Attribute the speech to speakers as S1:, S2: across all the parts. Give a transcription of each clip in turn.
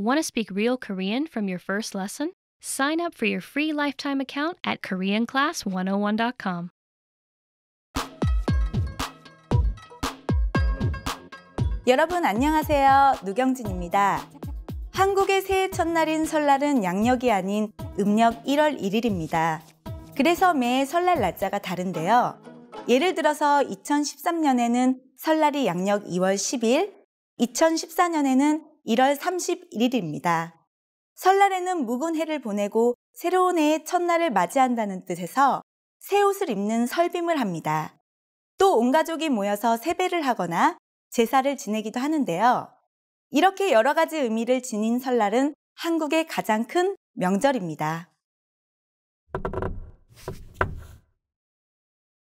S1: Want to speak real Korean from your first lesson? Sign up for your free lifetime account at KoreanClass101.com. 여러분 안녕하세요. 누경진입니다. 한국의 새해 첫날인 설날은 양력이 아닌 음력 1월 1일입니다. 그래서 매 설날 날짜가 다른데요. 예를 들어서 2013년에는 설날이 양력 2월 10일, 2014년에는 1월 31일입니다. 설날에는 묵은 해를 보내고 새로운 해의 첫날을 맞이한다는 뜻에서 새 옷을 입는 설빔을 합니다. 또 온 가족이 모여서 세배를 하거나 제사를 지내기도 하는데요. 이렇게 여러 가지 의미를 지닌 설날은 한국의 가장 큰 명절입니다.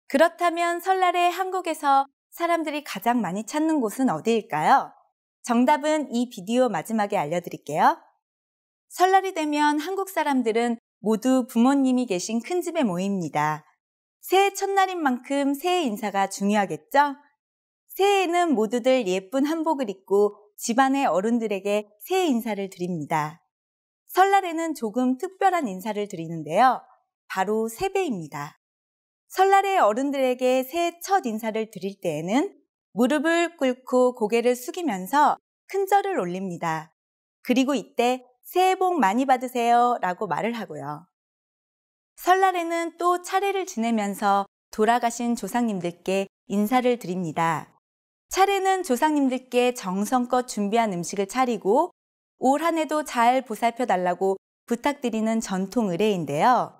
S1: 그렇다면 설날에 한국에서 사람들이 가장 많이 찾는 곳은 어디일까요? 정답은 이 비디오 마지막에 알려드릴게요. 설날이 되면 한국 사람들은 모두 부모님이 계신 큰 집에 모입니다. 새해 첫날인 만큼 새해 인사가 중요하겠죠? 새해에는 모두들 예쁜 한복을 입고 집안의 어른들에게 새해 인사를 드립니다. 설날에는 조금 특별한 인사를 드리는데요. 바로 세배입니다. 설날에 어른들에게 새해 첫 인사를 드릴 때에는 무릎을 꿇고 고개를 숙이면서 큰 절을 올립니다. 그리고 이때 새해 복 많이 받으세요 라고 말을 하고요. 설날에는 또 차례를 지내면서 돌아가신 조상님들께 인사를 드립니다. 차례는 조상님들께 정성껏 준비한 음식을 차리고 올 한 해도 잘 보살펴 달라고 부탁드리는 전통 의례인데요.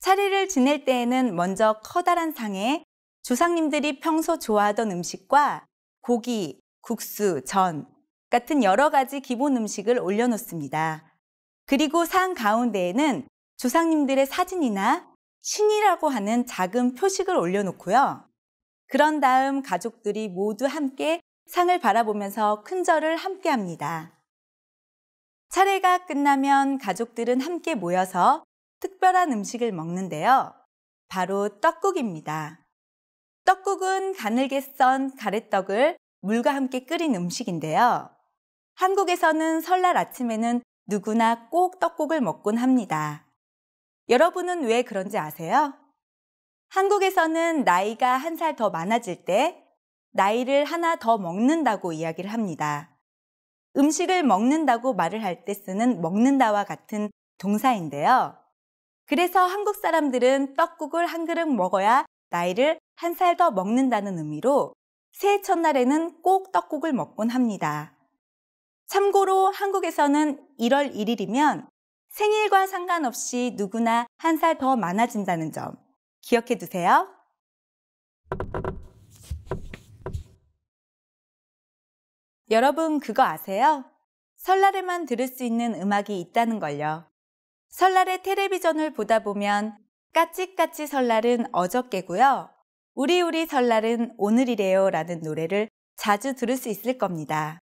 S1: 차례를 지낼 때에는 먼저 커다란 상에 조상님들이 평소 좋아하던 음식과 고기, 국수, 전 같은 여러 가지 기본 음식을 올려놓습니다. 그리고 상 가운데에는 조상님들의 사진이나 신이라고 하는 작은 표식을 올려놓고요. 그런 다음 가족들이 모두 함께 상을 바라보면서 큰절을 함께 합니다. 차례가 끝나면 가족들은 함께 모여서 특별한 음식을 먹는데요. 바로 떡국입니다. 떡국은 가늘게 썬 가래떡을 물과 함께 끓인 음식인데요. 한국에서는 설날 아침에는 누구나 꼭 떡국을 먹곤 합니다. 여러분은 왜 그런지 아세요? 한국에서는 나이가 한 살 더 많아질 때 나이를 하나 더 먹는다고 이야기를 합니다. 음식을 먹는다고 말을 할 때 쓰는 먹는다와 같은 동사인데요. 그래서 한국 사람들은 떡국을 한 그릇 먹어야 나이를 한 살 더 먹는다는 의미로 새해 첫날에는 꼭 떡국을 먹곤 합니다. 참고로 한국에서는 1월 1일이면 생일과 상관없이 누구나 한 살 더 많아진다는 점 기억해 두세요. 여러분 그거 아세요? 설날에만 들을 수 있는 음악이 있다는 걸요. 설날에 텔레비전을 보다 보면 까치까치 설날은 어저께고요. 우리우리 설날은 오늘이래요 라는 노래를 자주 들을 수 있을 겁니다.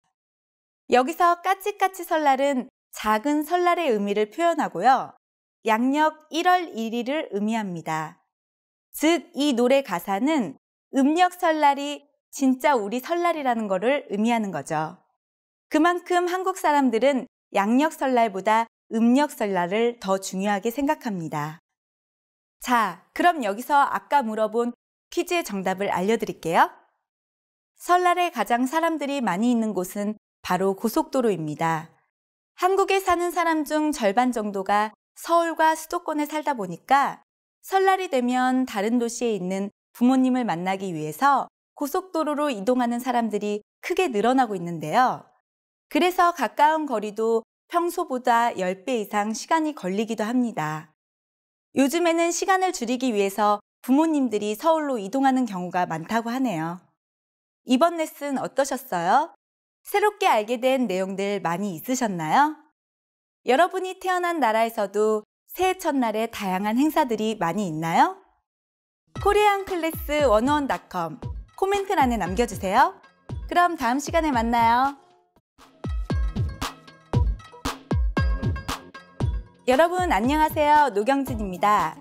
S1: 여기서 까치까치 설날은 작은 설날의 의미를 표현하고요. 양력 1월 1일을 의미합니다. 즉, 이 노래 가사는 음력 설날이 진짜 우리 설날이라는 것을 의미하는 거죠. 그만큼 한국 사람들은 양력 설날보다 음력 설날을 더 중요하게 생각합니다. 자, 그럼 여기서 아까 물어본 퀴즈의 정답을 알려드릴게요. 설날에 가장 사람들이 많이 있는 곳은 바로 고속도로입니다. 한국에 사는 사람 중 절반 정도가 서울과 수도권에 살다 보니까 설날이 되면 다른 도시에 있는 부모님을 만나기 위해서 고속도로로 이동하는 사람들이 크게 늘어나고 있는데요. 그래서 가까운 거리도 평소보다 10배 이상 시간이 걸리기도 합니다. 요즘에는 시간을 줄이기 위해서 부모님들이 서울로 이동하는 경우가 많다고 하네요. 이번 레슨 어떠셨어요? 새롭게 알게 된 내용들 많이 있으셨나요? 여러분이 태어난 나라에서도 새해 첫날에 다양한 행사들이 많이 있나요? 코리안 클래스 원어원닷컴 코멘트란에 남겨주세요. 그럼 다음 시간에 만나요. 여러분 안녕하세요. 노경진입니다.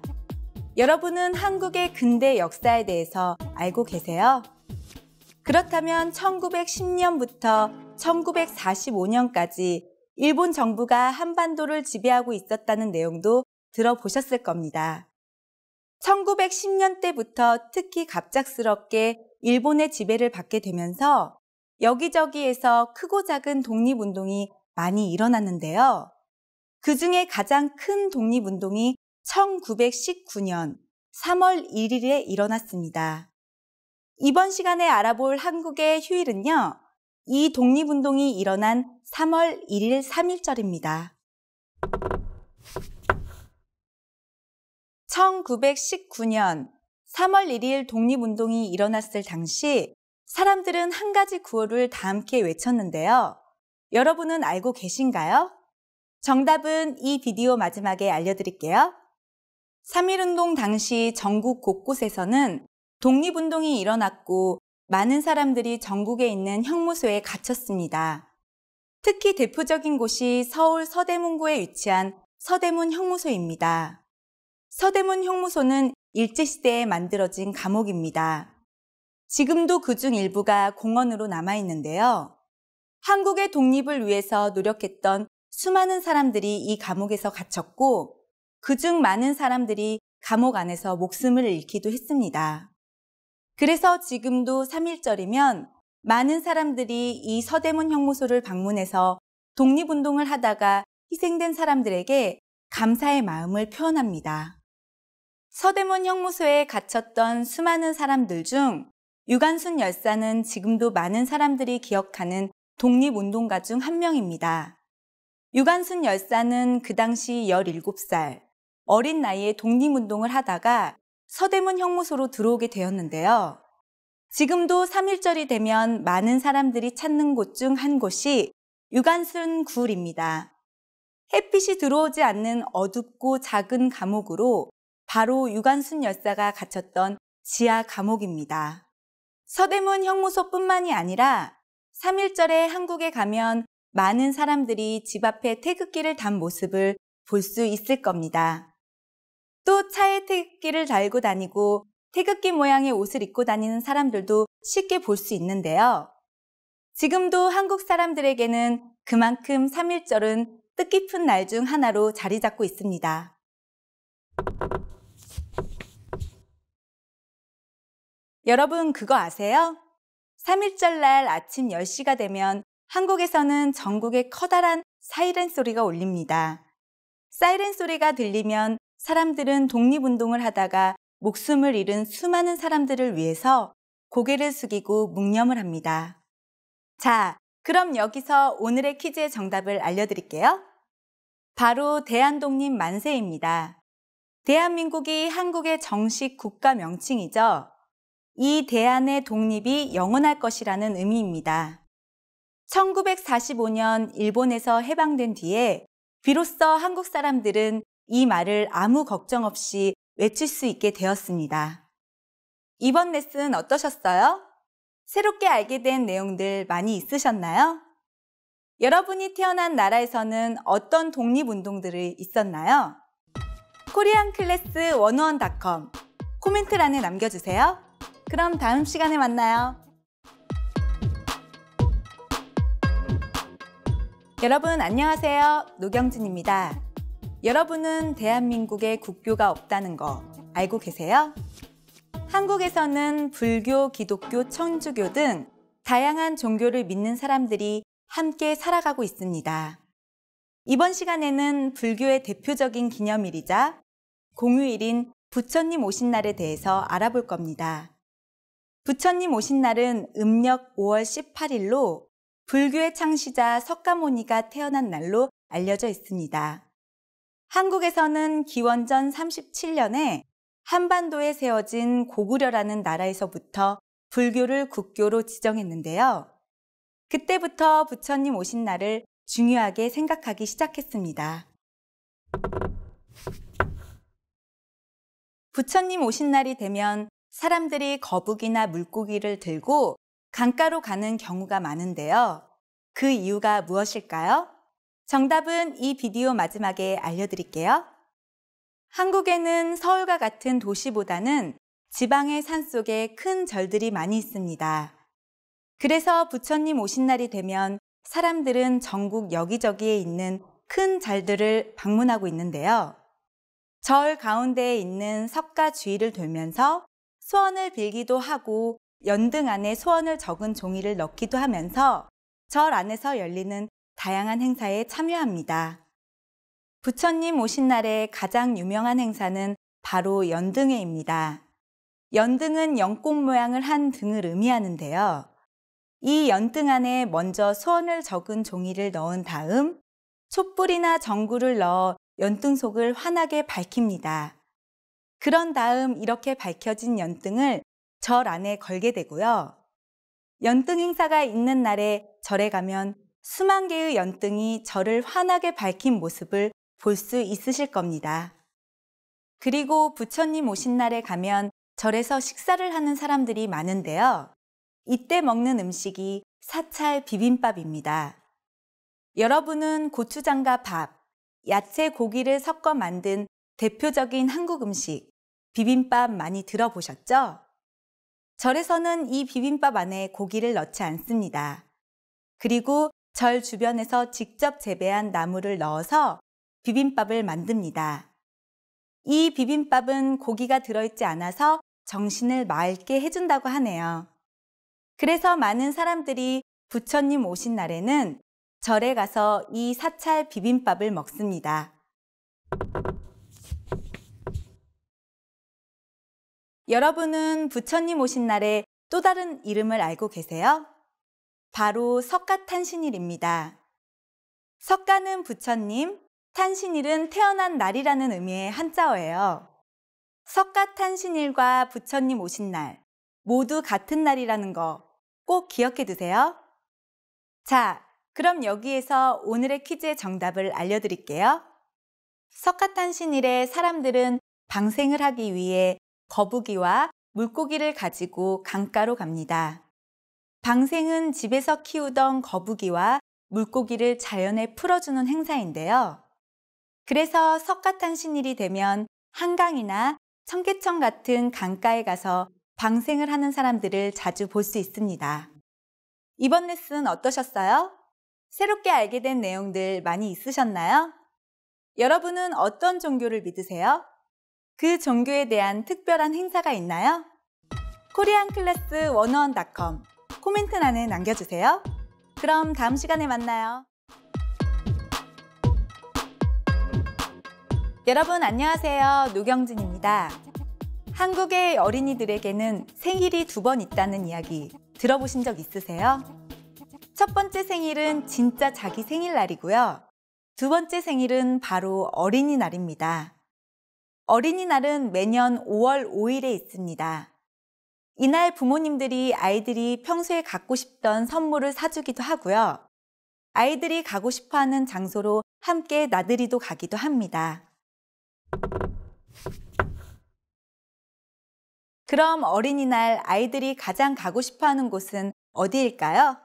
S1: 여러분은 한국의 근대 역사에 대해서 알고 계세요? 그렇다면 1910년부터 1945년까지 일본 정부가 한반도를 지배하고 있었다는 내용도 들어보셨을 겁니다. 1910년대부터 특히 갑작스럽게 일본의 지배를 받게 되면서 여기저기에서 크고 작은 독립운동이 많이 일어났는데요. 그 중에 가장 큰 독립운동이 1919년 3월 1일에 일어났습니다. 이번 시간에 알아볼 한국의 휴일은요, 이 독립운동이 일어난 3월 1일 3일절입니다. 1919년 3월 1일 독립운동이 일어났을 당시 사람들은 한 가지 구호를 다 함께 외쳤는데요. 여러분은 알고 계신가요? 정답은 이 비디오 마지막에 알려드릴게요. 3.1운동 당시 전국 곳곳에서는 독립운동이 일어났고 많은 사람들이 전국에 있는 형무소에 갇혔습니다. 특히 대표적인 곳이 서울 서대문구에 위치한 서대문 형무소입니다. 서대문 형무소는 일제시대에 만들어진 감옥입니다. 지금도 그 중 일부가 공원으로 남아있는데요. 한국의 독립을 위해서 노력했던 수많은 사람들이 이 감옥에서 갇혔고 그 중 많은 사람들이 감옥 안에서 목숨을 잃기도 했습니다. 그래서 지금도 3일절이면 많은 사람들이 이 서대문 형무소를 방문해서 독립운동을 하다가 희생된 사람들에게 감사의 마음을 표현합니다. 서대문 형무소에 갇혔던 수많은 사람들 중 유관순 열사는 지금도 많은 사람들이 기억하는 독립운동가 중 한 명입니다. 유관순 열사는 그 당시 17살, 어린 나이에 독립운동을 하다가 서대문 형무소로 들어오게 되었는데요. 지금도 3일절이 되면 많은 사람들이 찾는 곳 중 한 곳이 유관순 굴입니다. 햇빛이 들어오지 않는 어둡고 작은 감옥으로 바로 유관순 열사가 갇혔던 지하 감옥입니다. 서대문 형무소뿐만이 아니라 3일절에 한국에 가면 많은 사람들이 집 앞에 태극기를 단 모습을 볼 수 있을 겁니다. 또 차에 태극기를 달고 다니고 태극기 모양의 옷을 입고 다니는 사람들도 쉽게 볼 수 있는데요. 지금도 한국 사람들에게는 그만큼 3.1절은 뜻깊은 날 중 하나로 자리 잡고 있습니다. 여러분 그거 아세요? 3.1절 날 아침 10시가 되면 한국에서는 전국에 커다란 사이렌 소리가 울립니다. 사이렌 소리가 들리면 사람들은 독립운동을 하다가 목숨을 잃은 수많은 사람들을 위해서 고개를 숙이고 묵념을 합니다. 자, 그럼 여기서 오늘의 퀴즈의 정답을 알려드릴게요. 바로 대한독립 만세입니다. 대한민국이 한국의 정식 국가 명칭이죠. 이 대한의 독립이 영원할 것이라는 의미입니다. 1945년 일본에서 해방된 뒤에 비로소 한국 사람들은 이 말을 아무 걱정 없이 외칠 수 있게 되었습니다. 이번 레슨 어떠셨어요? 새롭게 알게 된 내용들 많이 있으셨나요? 여러분이 태어난 나라에서는 어떤 독립운동들이 있었나요? 코리안 클래스 원어원닷컴 코멘트란에 남겨주세요. 그럼 다음 시간에 만나요. 여러분 안녕하세요. 노경진입니다. 여러분은 대한민국에 국교가 없다는 거 알고 계세요? 한국에서는 불교, 기독교, 천주교 등 다양한 종교를 믿는 사람들이 함께 살아가고 있습니다. 이번 시간에는 불교의 대표적인 기념일이자 공휴일인 부처님 오신 날에 대해서 알아볼 겁니다. 부처님 오신 날은 음력 5월 18일로 불교의 창시자 석가모니가 태어난 날로 알려져 있습니다. 한국에서는 기원전 37년에 한반도에 세워진 고구려라는 나라에서부터 불교를 국교로 지정했는데요. 그때부터 부처님 오신 날을 중요하게 생각하기 시작했습니다. 부처님 오신 날이 되면 사람들이 거북이나 물고기를 들고 강가로 가는 경우가 많은데요. 그 이유가 무엇일까요? 정답은 이 비디오 마지막에 알려드릴게요. 한국에는 서울과 같은 도시보다는 지방의 산 속에 큰 절들이 많이 있습니다. 그래서 부처님 오신 날이 되면 사람들은 전국 여기저기에 있는 큰 절들을 방문하고 있는데요. 절 가운데에 있는 석가 주위를 돌면서 소원을 빌기도 하고 연등 안에 소원을 적은 종이를 넣기도 하면서 절 안에서 열리는 다양한 행사에 참여합니다. 부처님 오신 날의 가장 유명한 행사는 바로 연등회입니다. 연등은 연꽃 모양을 한 등을 의미하는데요. 이 연등 안에 먼저 소원을 적은 종이를 넣은 다음 촛불이나 전구를 넣어 연등 속을 환하게 밝힙니다. 그런 다음 이렇게 밝혀진 연등을 절 안에 걸게 되고요. 연등 행사가 있는 날에 절에 가면 수만 개의 연등이 절을 환하게 밝힌 모습을 볼 수 있으실 겁니다. 그리고 부처님 오신 날에 가면 절에서 식사를 하는 사람들이 많은데요. 이때 먹는 음식이 사찰 비빔밥입니다. 여러분은 고추장과 밥, 야채 고기를 섞어 만든 대표적인 한국 음식, 비빔밥 많이 들어보셨죠? 절에서는 이 비빔밥 안에 고기를 넣지 않습니다. 그리고 절 주변에서 직접 재배한 나물을 넣어서 비빔밥을 만듭니다. 이 비빔밥은 고기가 들어있지 않아서 정신을 맑게 해준다고 하네요. 그래서 많은 사람들이 부처님 오신 날에는 절에 가서 이 사찰 비빔밥을 먹습니다. 여러분은 부처님 오신 날에 또 다른 이름을 알고 계세요? 바로 석가탄신일입니다. 석가는 부처님, 탄신일은 태어난 날이라는 의미의 한자어예요. 석가탄신일과 부처님 오신 날, 모두 같은 날이라는 거 꼭 기억해 두세요. 자, 그럼 여기에서 오늘의 퀴즈의 정답을 알려드릴게요. 석가탄신일에 사람들은 방생을 하기 위해 거북이와 물고기를 가지고 강가로 갑니다. 방생은 집에서 키우던 거북이와 물고기를 자연에 풀어주는 행사인데요. 그래서 석가탄신일이 되면 한강이나 청계천 같은 강가에 가서 방생을 하는 사람들을 자주 볼 수 있습니다. 이번 레슨 어떠셨어요? 새롭게 알게 된 내용들 많이 있으셨나요? 여러분은 어떤 종교를 믿으세요? 그 종교에 대한 특별한 행사가 있나요? 코리안 클래스 원어원닷컴 코멘트란에 남겨주세요. 그럼 다음 시간에 만나요. 여러분 안녕하세요. 노경진입니다. 한국의 어린이들에게는 생일이 두 번 있다는 이야기 들어보신 적 있으세요? 첫 번째 생일은 진짜 자기 생일날이고요. 두 번째 생일은 바로 어린이날입니다. 어린이날은 매년 5월 5일에 있습니다. 이날 부모님들이 아이들이 평소에 갖고 싶던 선물을 사주기도 하고요. 아이들이 가고 싶어 하는 장소로 함께 나들이도 가기도 합니다. 그럼 어린이날 아이들이 가장 가고 싶어 하는 곳은 어디일까요?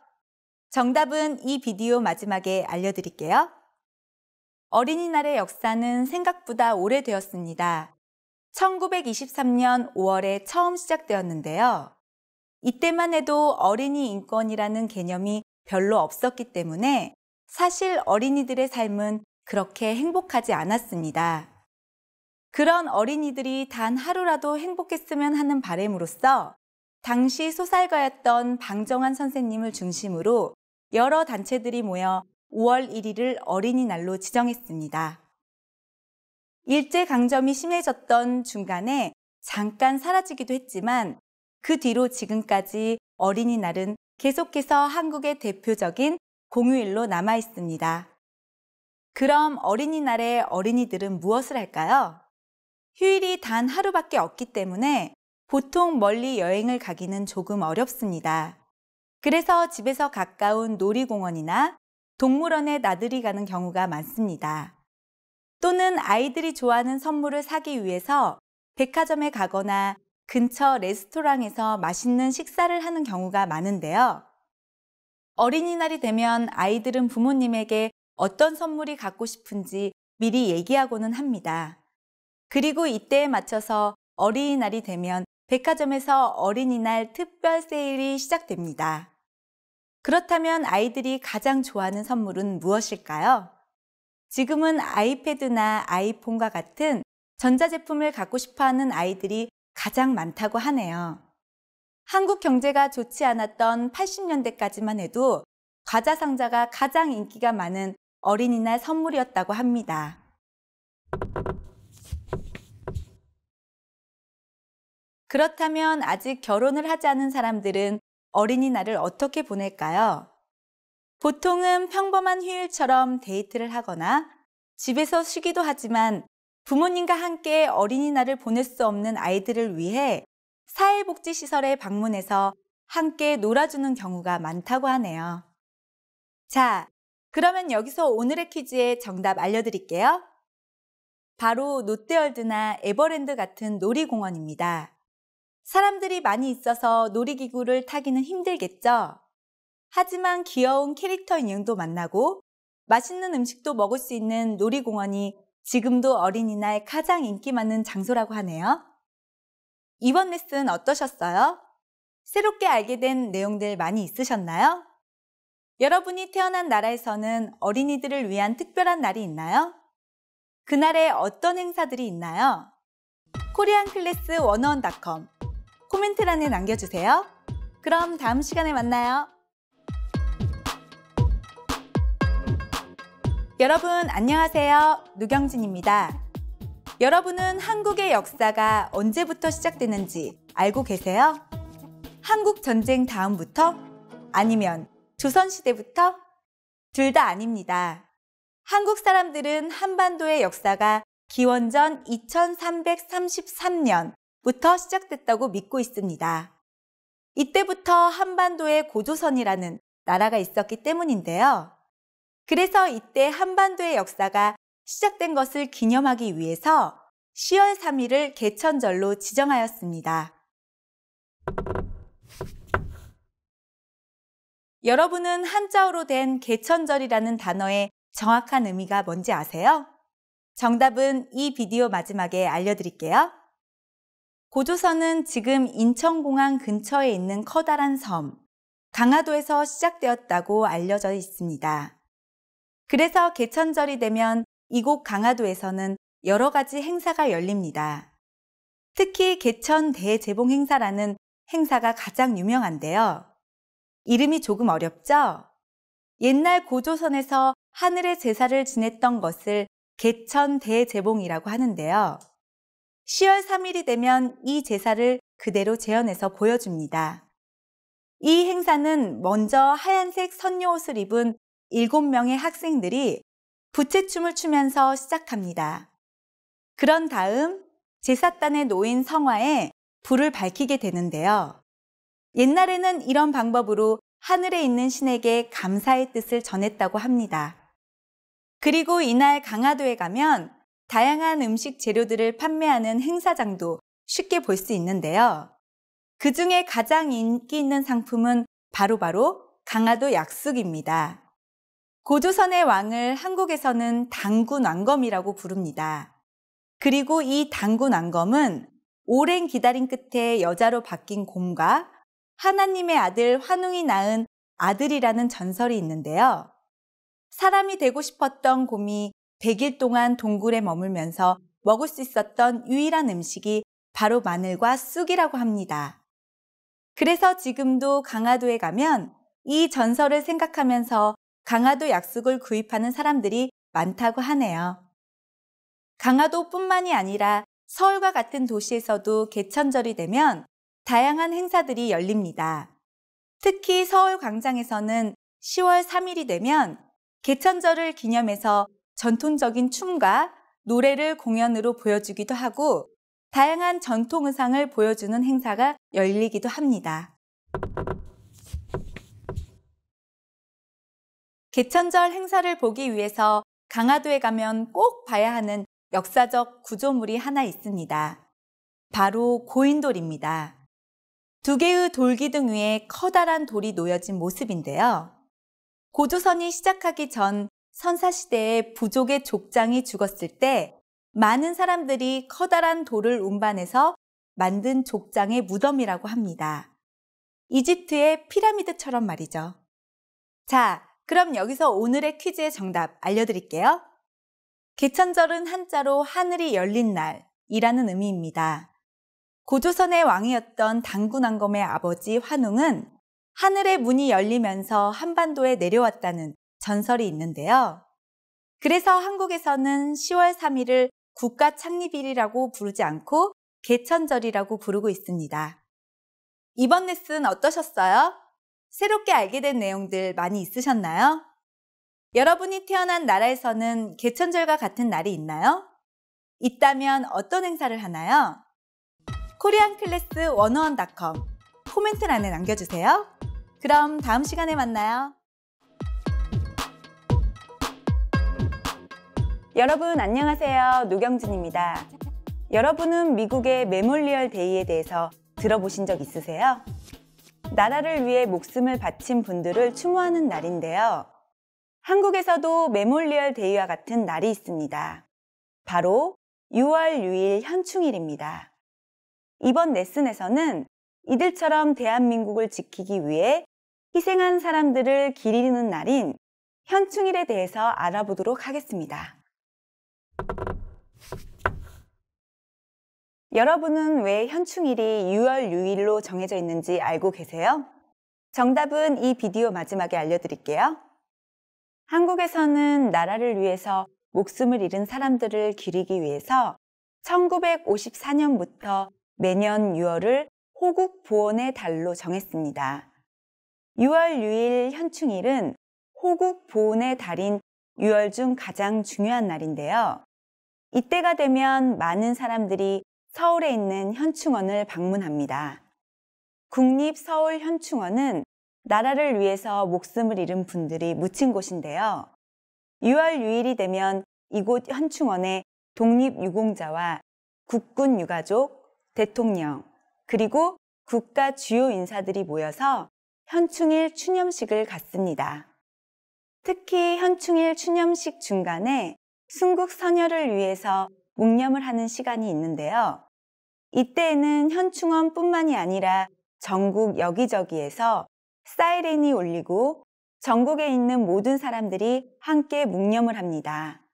S1: 정답은 이 비디오 마지막에 알려드릴게요. 어린이날의 역사는 생각보다 오래되었습니다. 1923년 5월에 처음 시작되었는데요. 이때만 해도 어린이 인권이라는 개념이 별로 없었기 때문에 사실 어린이들의 삶은 그렇게 행복하지 않았습니다. 그런 어린이들이 단 하루라도 행복했으면 하는 바램으로써 당시 소설가였던 방정환 선생님을 중심으로 여러 단체들이 모여 5월 1일을 어린이날로 지정했습니다. 일제강점이 심해졌던 중간에 잠깐 사라지기도 했지만 그 뒤로 지금까지 어린이날은 계속해서 한국의 대표적인 공휴일로 남아 있습니다. 그럼 어린이날에 어린이들은 무엇을 할까요? 휴일이 단 하루밖에 없기 때문에 보통 멀리 여행을 가기는 조금 어렵습니다. 그래서 집에서 가까운 놀이공원이나 동물원에 나들이 가는 경우가 많습니다. 또는 아이들이 좋아하는 선물을 사기 위해서 백화점에 가거나 근처 레스토랑에서 맛있는 식사를 하는 경우가 많은데요. 어린이날이 되면 아이들은 부모님에게 어떤 선물이 갖고 싶은지 미리 얘기하고는 합니다. 그리고 이때에 맞춰서 어린이날이 되면 백화점에서 어린이날 특별 세일이 시작됩니다. 그렇다면 아이들이 가장 좋아하는 선물은 무엇일까요? 지금은 아이패드나 아이폰과 같은 전자제품을 갖고 싶어 하는 아이들이 가장 많다고 하네요. 한국 경제가 좋지 않았던 80년대까지만 해도 과자 상자가 가장 인기가 많은 어린이날 선물이었다고 합니다. 그렇다면 아직 결혼을 하지 않은 사람들은 어린이날을 어떻게 보낼까요? 보통은 평범한 휴일처럼 데이트를 하거나 집에서 쉬기도 하지만 부모님과 함께 어린이날을 보낼 수 없는 아이들을 위해 사회복지시설에 방문해서 함께 놀아주는 경우가 많다고 하네요. 자, 그러면 여기서 오늘의 퀴즈의 정답 알려드릴게요. 바로 롯데월드나 에버랜드 같은 놀이공원입니다. 사람들이 많이 있어서 놀이기구를 타기는 힘들겠죠. 하지만 귀여운 캐릭터 인형도 만나고 맛있는 음식도 먹을 수 있는 놀이공원이 지금도 어린이날 가장 인기 많은 장소라고 하네요. 이번 레슨 어떠셨어요? 새롭게 알게 된 내용들 많이 있으셨나요? 여러분이 태어난 나라에서는 어린이들을 위한 특별한 날이 있나요? 그날에 어떤 행사들이 있나요? 코리안클래스 원어원닷컴 코멘트란에 남겨주세요. 그럼 다음 시간에 만나요. 여러분 안녕하세요. 누경진입니다. 여러분은 한국의 역사가 언제부터 시작되는지 알고 계세요? 한국 전쟁 다음부터? 아니면 조선시대부터? 둘 다 아닙니다. 한국 사람들은 한반도의 역사가 기원전 2333년 부터 시작됐다고 믿고 있습니다. 이때부터 한반도의 고조선이라는 나라가 있었기 때문인데요. 그래서 이때 한반도의 역사가 시작된 것을 기념하기 위해서 10월 3일을 개천절로 지정하였습니다. 여러분은 한자어로 된 개천절이라는 단어의 정확한 의미가 뭔지 아세요? 정답은 이 비디오 마지막에 알려드릴게요. 고조선은 지금 인천공항 근처에 있는 커다란 섬, 강화도에서 시작되었다고 알려져 있습니다. 그래서 개천절이 되면 이곳 강화도에서는 여러 가지 행사가 열립니다. 특히 개천 대재봉 행사라는 행사가 가장 유명한데요. 이름이 조금 어렵죠? 옛날 고조선에서 하늘의 제사를 지냈던 것을 개천 대재봉이라고 하는데요. 10월 3일이 되면 이 제사를 그대로 재현해서 보여줍니다. 이 행사는 먼저 하얀색 선녀 옷을 입은 7명의 학생들이 부채춤을 추면서 시작합니다. 그런 다음 제사단에 놓인 성화에 불을 밝히게 되는데요. 옛날에는 이런 방법으로 하늘에 있는 신에게 감사의 뜻을 전했다고 합니다. 그리고 이날 강화도에 가면 다양한 음식 재료들을 판매하는 행사장도 쉽게 볼 수 있는데요. 그 중에 가장 인기 있는 상품은 바로바로 바로 강화도 약숙입니다. 고조선의 왕을 한국에서는 당군 왕검이라고 부릅니다. 그리고 이 당군 왕검은 오랜 기다림 끝에 여자로 바뀐 곰과 하나님의 아들 환웅이 낳은 아들이라는 전설이 있는데요. 사람이 되고 싶었던 곰이 100일 동안 동굴에 머물면서 먹을 수 있었던 유일한 음식이 바로 마늘과 쑥이라고 합니다. 그래서 지금도 강화도에 가면 이 전설을 생각하면서 강화도 약쑥을 구입하는 사람들이 많다고 하네요. 강화도뿐만이 아니라 서울과 같은 도시에서도 개천절이 되면 다양한 행사들이 열립니다. 특히 서울 광장에서는 10월 3일이 되면 개천절을 기념해서 전통적인 춤과 노래를 공연으로 보여주기도 하고 다양한 전통 의상을 보여주는 행사가 열리기도 합니다. 개천절 행사를 보기 위해서 강화도에 가면 꼭 봐야 하는 역사적 구조물이 하나 있습니다. 바로 고인돌입니다. 두 개의 돌기둥 위에 커다란 돌이 놓여진 모습인데요. 고조선이 시작하기 전 선사시대에 부족의 족장이 죽었을 때 많은 사람들이 커다란 돌을 운반해서 만든 족장의 무덤이라고 합니다. 이집트의 피라미드처럼 말이죠. 자, 그럼 여기서 오늘의 퀴즈의 정답 알려드릴게요. 개천절은 한자로 하늘이 열린 날이라는 의미입니다. 고조선의 왕이었던 당군왕검의 아버지 환웅은 하늘의 문이 열리면서 한반도에 내려왔다는 전설이 있는데요. 그래서 한국에서는 10월 3일을 국가 창립일이라고 부르지 않고 개천절이라고 부르고 있습니다. 이번 레슨 어떠셨어요? 새롭게 알게 된 내용들 많이 있으셨나요? 여러분이 태어난 나라에서는 개천절과 같은 날이 있나요? 있다면 어떤 행사를 하나요? 코리안 클래스 원어원닷컴 코멘트란에 남겨주세요. 그럼 다음 시간에 만나요. 여러분 안녕하세요. 노경진입니다. 여러분은 미국의 메모리얼 데이에 대해서 들어보신 적 있으세요? 나라를 위해 목숨을 바친 분들을 추모하는 날인데요. 한국에서도 메모리얼 데이와 같은 날이 있습니다. 바로 6월 6일 현충일입니다. 이번 레슨에서는 이들처럼 대한민국을 지키기 위해 희생한 사람들을 기리는 날인 현충일에 대해서 알아보도록 하겠습니다. 여러분은 왜 현충일이 6월 6일로 정해져 있는지 알고 계세요? 정답은 이 비디오 마지막에 알려드릴게요. 한국에서는 나라를 위해서 목숨을 잃은 사람들을 기리기 위해서 1954년부터 매년 6월을 호국보온의 달로 정했습니다. 6월 6일 현충일은 호국보온의 달인 6월 중 가장 중요한 날인데요. 이때가 되면 많은 사람들이 서울에 있는 현충원을 방문합니다. 국립서울현충원은 나라를 위해서 목숨을 잃은 분들이 묻힌 곳인데요. 6월 6일이 되면 이곳 현충원에 독립유공자와 국군 유가족, 대통령, 그리고 국가 주요 인사들이 모여서 현충일 추념식을 갖습니다. 특히 현충일 추념식 중간에 순국 선열을 위해서 묵념을 하는 시간이 있는데요. 이때에는 현충원뿐만이 아니라 전국 여기저기에서 사이렌이 울리고 전국에 있는 모든 사람들이 함께 묵념을 합니다.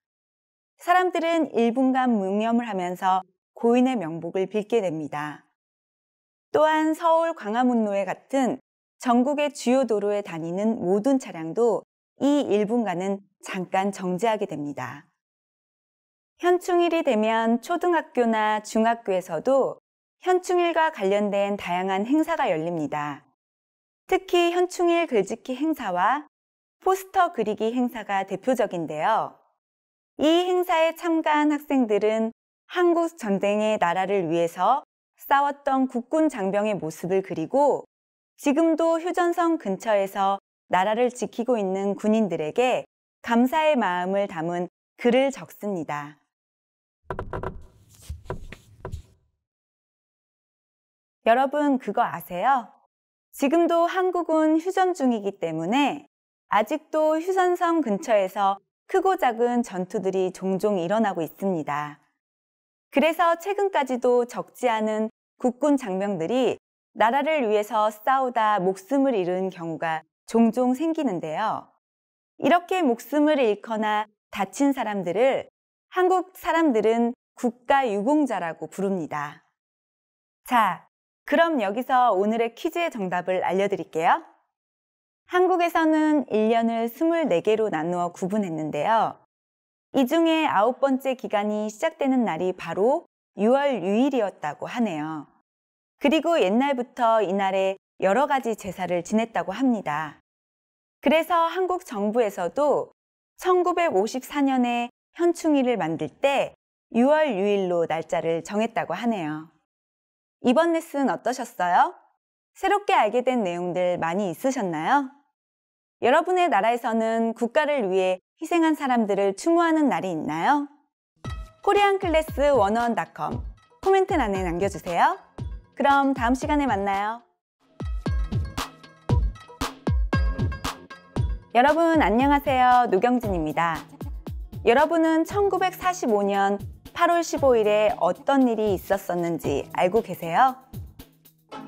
S1: 사람들은 1분간 묵념을 하면서 고인의 명복을 빌게 됩니다. 또한 서울 광화문로에 같은 전국의 주요 도로에 다니는 모든 차량도 이 1분간은 잠깐 정지하게 됩니다. 현충일이 되면 초등학교나 중학교에서도 현충일과 관련된 다양한 행사가 열립니다. 특히 현충일 글짓기 행사와 포스터 그리기 행사가 대표적인데요. 이 행사에 참가한 학생들은 한국 전쟁의 나라를 위해서 싸웠던 국군 장병의 모습을 그리고 지금도 휴전선 근처에서 나라를 지키고 있는 군인들에게 감사의 마음을 담은 글을 적습니다. 여러분 그거 아세요? 지금도 한국은 휴전 중이기 때문에 아직도 휴전선 근처에서 크고 작은 전투들이 종종 일어나고 있습니다. 그래서 최근까지도 적지 않은 국군 장병들이 나라를 위해서 싸우다 목숨을 잃은 경우가 종종 생기는데요. 이렇게 목숨을 잃거나 다친 사람들을 한국 사람들은 국가 유공자라고 부릅니다. 자, 그럼 여기서 오늘의 퀴즈의 정답을 알려드릴게요. 한국에서는 1년을 24개로 나누어 구분했는데요. 이 중에 아홉 번째 기간이 시작되는 날이 바로 6월 6일이었다고 하네요. 그리고 옛날부터 이날에 여러 가지 제사를 지냈다고 합니다. 그래서 한국 정부에서도 1954년에 현충일을 만들 때 6월 6일로 날짜를 정했다고 하네요. 이번 레슨 어떠셨어요? 새롭게 알게 된 내용들 많이 있으셨나요? 여러분의 나라에서는 국가를 위해 희생한 사람들을 추모하는 날이 있나요? 코리안 클래스 원어원닷컴 코멘트란에 남겨주세요. 그럼 다음 시간에 만나요. 여러분 안녕하세요. 노경진입니다. 여러분은 1945년 8월 15일에 어떤 일이 있었었는지 알고 계세요?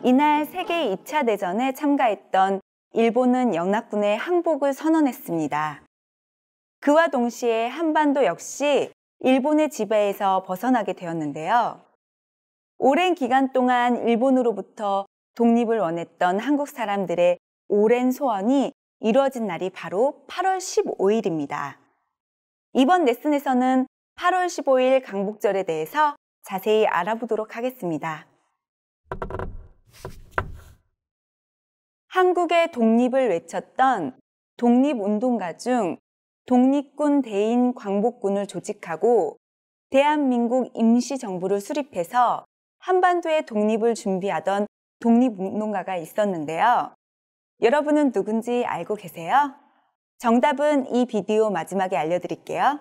S1: 이날 세계 2차 대전에 참가했던 일본은 영락군의 항복을 선언했습니다. 그와 동시에 한반도 역시 일본의 지배에서 벗어나게 되었는데요. 오랜 기간 동안 일본으로부터 독립을 원했던 한국 사람들의 오랜 소원이 이루어진 날이 바로 8월 15일입니다. 이번 레슨에서는 8월 15일 강복절에 대해서 자세히 알아보도록 하겠습니다. 한국의 독립을 외쳤던 독립운동가 중 독립군 대인 광복군을 조직하고 대한민국 임시정부를 수립해서 한반도의 독립을 준비하던 독립운동가가 있었는데요. 여러분은 누군지 알고 계세요? 정답은 이 비디오 마지막에 알려드릴게요.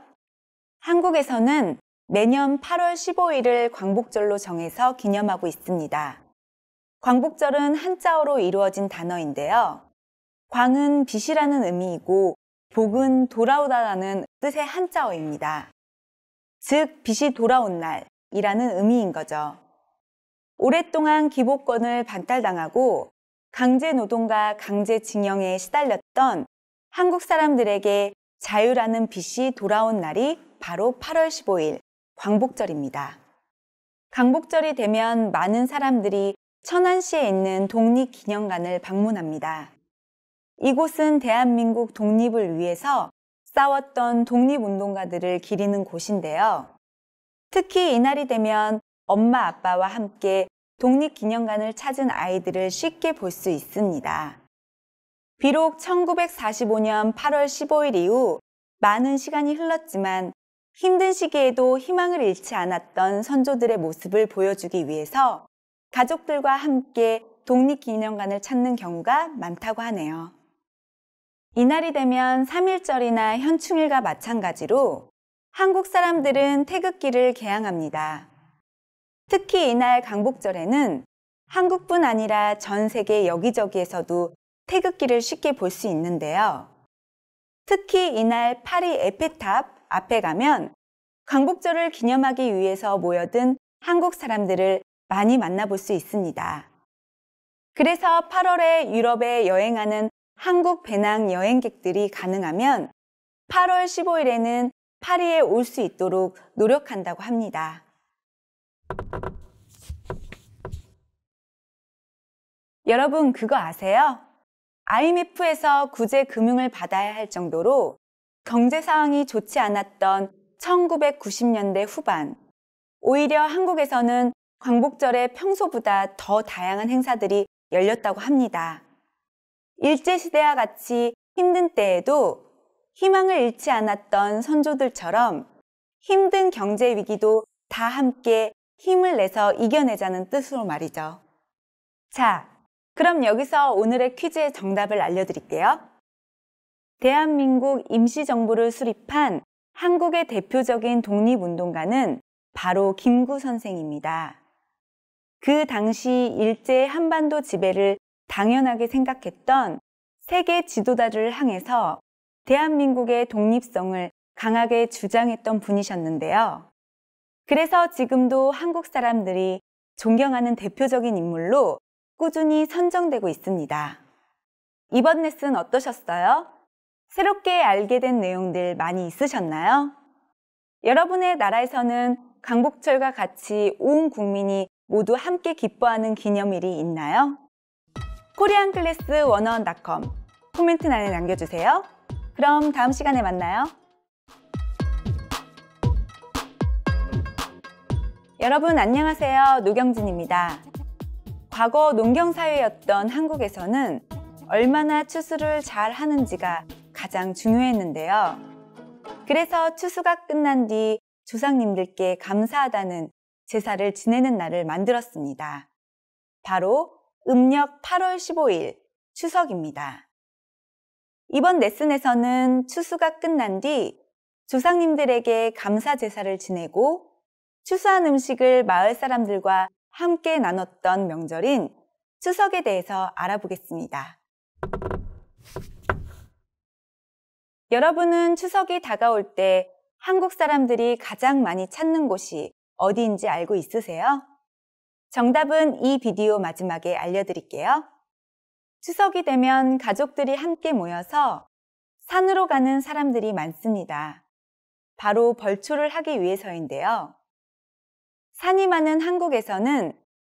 S1: 한국에서는 매년 8월 15일을 광복절로 정해서 기념하고 있습니다. 광복절은 한자어로 이루어진 단어인데요. 광은 빛이라는 의미이고 복은 돌아오다라는 뜻의 한자어입니다. 즉, 빛이 돌아온 날이라는 의미인 거죠. 오랫동안 기복권을 반탈당하고 강제 노동과 강제 징용에 시달렸던 한국 사람들에게 자유라는 빛이 돌아온 날이 바로 8월 15일 광복절입니다. 광복절이 되면 많은 사람들이 천안시에 있는 독립기념관을 방문합니다. 이곳은 대한민국 독립을 위해서 싸웠던 독립운동가들을 기리는 곳인데요. 특히 이날이 되면 엄마 아빠와 함께 독립기념관을 찾은 아이들을 쉽게 볼 수 있습니다. 비록 1945년 8월 15일 이후 많은 시간이 흘렀지만 힘든 시기에도 희망을 잃지 않았던 선조들의 모습을 보여주기 위해서 가족들과 함께 독립기념관을 찾는 경우가 많다고 하네요. 이날이 되면 3일절이나 현충일과 마찬가지로 한국 사람들은 태극기를 개항합니다. 특히 이날 강복절에는 한국뿐 아니라 전 세계 여기저기에서도 태극기를 쉽게 볼 수 있는데요. 특히 이날 파리 에펠탑 앞에 가면 광복절을 기념하기 위해서 모여든 한국 사람들을 많이 만나볼 수 있습니다. 그래서 8월에 유럽에 여행하는 한국 배낭 여행객들이 가능하면 8월 15일에는 파리에 올 수 있도록 노력한다고 합니다. 여러분 그거 아세요? IMF에서 구제 금융을 받아야 할 정도로 경제 상황이 좋지 않았던 1990년대 후반, 오히려 한국에서는 광복절에 평소보다 더 다양한 행사들이 열렸다고 합니다. 일제시대와 같이 힘든 때에도 희망을 잃지 않았던 선조들처럼 힘든 경제 위기도 다 함께 힘을 내서 이겨내자는 뜻으로 말이죠. 자, 그럼 여기서 오늘의 퀴즈의 정답을 알려드릴게요. 대한민국 임시정부를 수립한 한국의 대표적인 독립운동가는 바로 김구 선생입니다. 그 당시 일제의 한반도 지배를 당연하게 생각했던 세계 지도자를 향해서 대한민국의 독립성을 강하게 주장했던 분이셨는데요. 그래서 지금도 한국 사람들이 존경하는 대표적인 인물로 꾸준히 선정되고 있습니다. 이번 레슨 어떠셨어요? 새롭게 알게 된 내용들 많이 있으셨나요? 여러분의 나라에서는 강복철과 같이 온 국민이 모두 함께 기뻐하는 기념일이 있나요? 코리안 클래스 원어원닷컴 코멘트란에 남겨주세요. 그럼 다음 시간에 만나요. 여러분 안녕하세요. 노경진입니다. 과거 농경사회였던 한국에서는 얼마나 추수를 잘 하는지가 가장 중요했는데요. 그래서 추수가 끝난 뒤 조상님들께 감사하다는 제사를 지내는 날을 만들었습니다. 바로 음력 8월 15일 추석입니다. 이번 레슨에서는 추수가 끝난 뒤 조상님들에게 감사 제사를 지내고 추수한 음식을 마을 사람들과 함께 나눴던 명절인 추석에 대해서 알아보겠습니다. 여러분은 추석이 다가올 때 한국 사람들이 가장 많이 찾는 곳이 어디인지 알고 있으세요? 정답은 이 비디오 마지막에 알려드릴게요. 추석이 되면 가족들이 함께 모여서 산으로 가는 사람들이 많습니다. 바로 벌초를 하기 위해서인데요. 산이 많은 한국에서는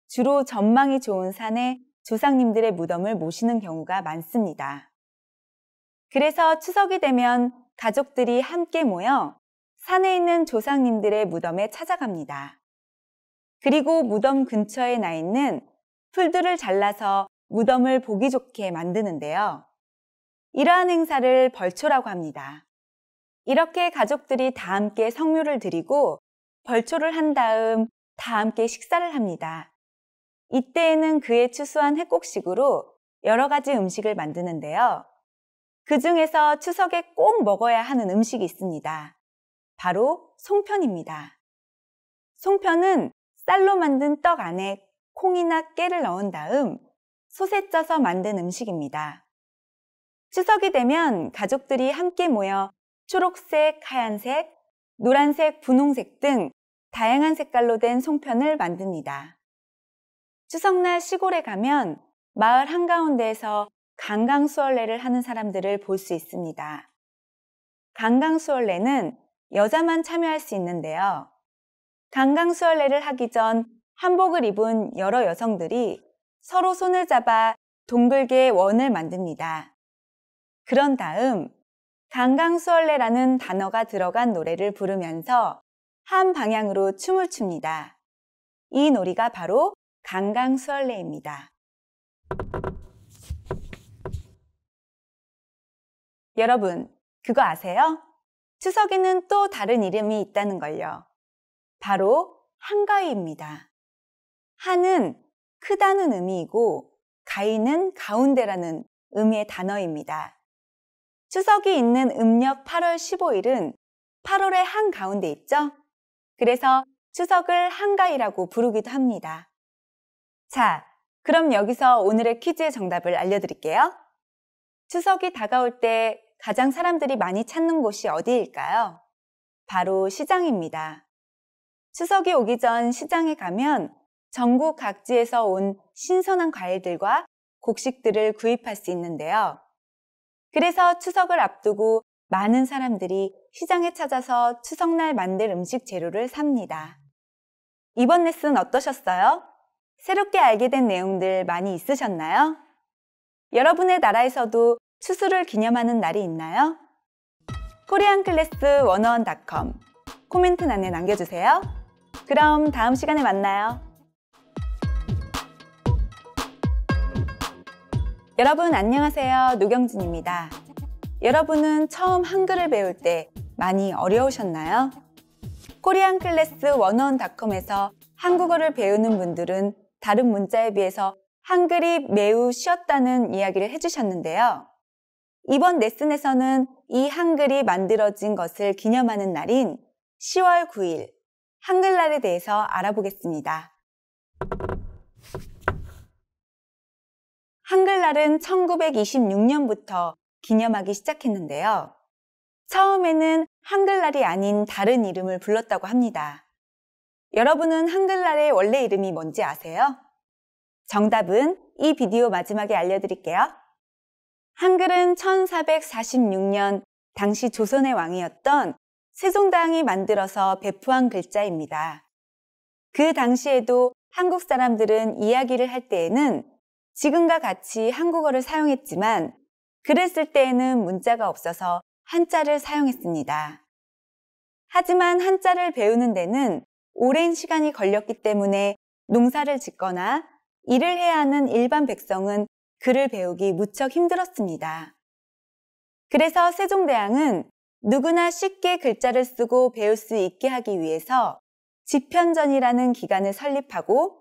S1: 주로 전망이 좋은 산에 조상님들의 무덤을 모시는 경우가 많습니다. 그래서 추석이 되면 가족들이 함께 모여 산에 있는 조상님들의 무덤에 찾아갑니다. 그리고 무덤 근처에 나 있는 풀들을 잘라서 무덤을 보기 좋게 만드는데요. 이러한 행사를 벌초라고 합니다. 이렇게 가족들이 다 함께 성묘를 드리고 벌초를 한 다음 다 함께 식사를 합니다. 이때에는 그의 추수한 해곡식으로 여러 가지 음식을 만드는데요. 그 중에서 추석에 꼭 먹어야 하는 음식이 있습니다. 바로 송편입니다. 송편은 쌀로 만든 떡 안에 콩이나 깨를 넣은 다음 솥에 쪄서 만든 음식입니다. 추석이 되면 가족들이 함께 모여 초록색, 하얀색, 노란색, 분홍색 등 다양한 색깔로 된 송편을 만듭니다. 추석날 시골에 가면 마을 한가운데에서 강강수월래를 하는 사람들을 볼 수 있습니다. 강강수월래는 여자만 참여할 수 있는데요. 강강수월래를 하기 전 한복을 입은 여러 여성들이 서로 손을 잡아 동글게 원을 만듭니다. 그런 다음 강강수월래라는 단어가 들어간 노래를 부르면서 한 방향으로 춤을 춥니다. 이 놀이가 바로 강강수월래입니다. 여러분, 그거 아세요? 추석에는 또 다른 이름이 있다는 걸요. 바로 한가위입니다. 한은 크다는 의미이고 가위는 가운데라는 의미의 단어입니다. 추석이 있는 음력 8월 15일은 8월의 한가운데 있죠? 그래서 추석을 한가이라고 부르기도 합니다. 자, 그럼 여기서 오늘의 퀴즈의 정답을 알려드릴게요. 추석이 다가올 때 가장 사람들이 많이 찾는 곳이 어디일까요? 바로 시장입니다. 추석이 오기 전 시장에 가면 전국 각지에서 온 신선한 과일들과 곡식들을 구입할 수 있는데요. 그래서 추석을 앞두고 많은 사람들이 시장에 찾아서 추석날 만들 음식 재료를 삽니다. 이번 레슨 어떠셨어요? 새롭게 알게 된 내용들 많이 있으셨나요? 여러분의 나라에서도 추수를 기념하는 날이 있나요? 코리안 클래스 원어원 닷컴 코멘트 안에 남겨주세요. 그럼 다음 시간에 만나요. 여러분 안녕하세요. 노경진입니다. 여러분은 처음 한글을 배울 때 많이 어려우셨나요? 코리안 클래스 원원닷컴에서 한국어를 배우는 분들은 다른 문자에 비해서 한글이 매우 쉬웠다는 이야기를 해주셨는데요. 이번 레슨에서는 이 한글이 만들어진 것을 기념하는 날인 10월 9일 한글날에 대해서 알아보겠습니다. 한글날은 1926년부터 기념하기 시작했는데요. 처음에는 한글날이 아닌 다른 이름을 불렀다고 합니다. 여러분은 한글날의 원래 이름이 뭔지 아세요? 정답은 이 비디오 마지막에 알려드릴게요. 한글은 1446년 당시 조선의 왕이었던 세종당이 만들어서 배포한 글자입니다. 그 당시에도 한국 사람들은 이야기를 할 때에는 지금과 같이 한국어를 사용했지만 그랬을 때에는 문자가 없어서 한자를 사용했습니다. 하지만 한자를 배우는 데는 오랜 시간이 걸렸기 때문에 농사를 짓거나 일을 해야 하는 일반 백성은 글을 배우기 무척 힘들었습니다. 그래서 세종대왕은 누구나 쉽게 글자를 쓰고 배울 수 있게 하기 위해서 집현전이라는 기간을 설립하고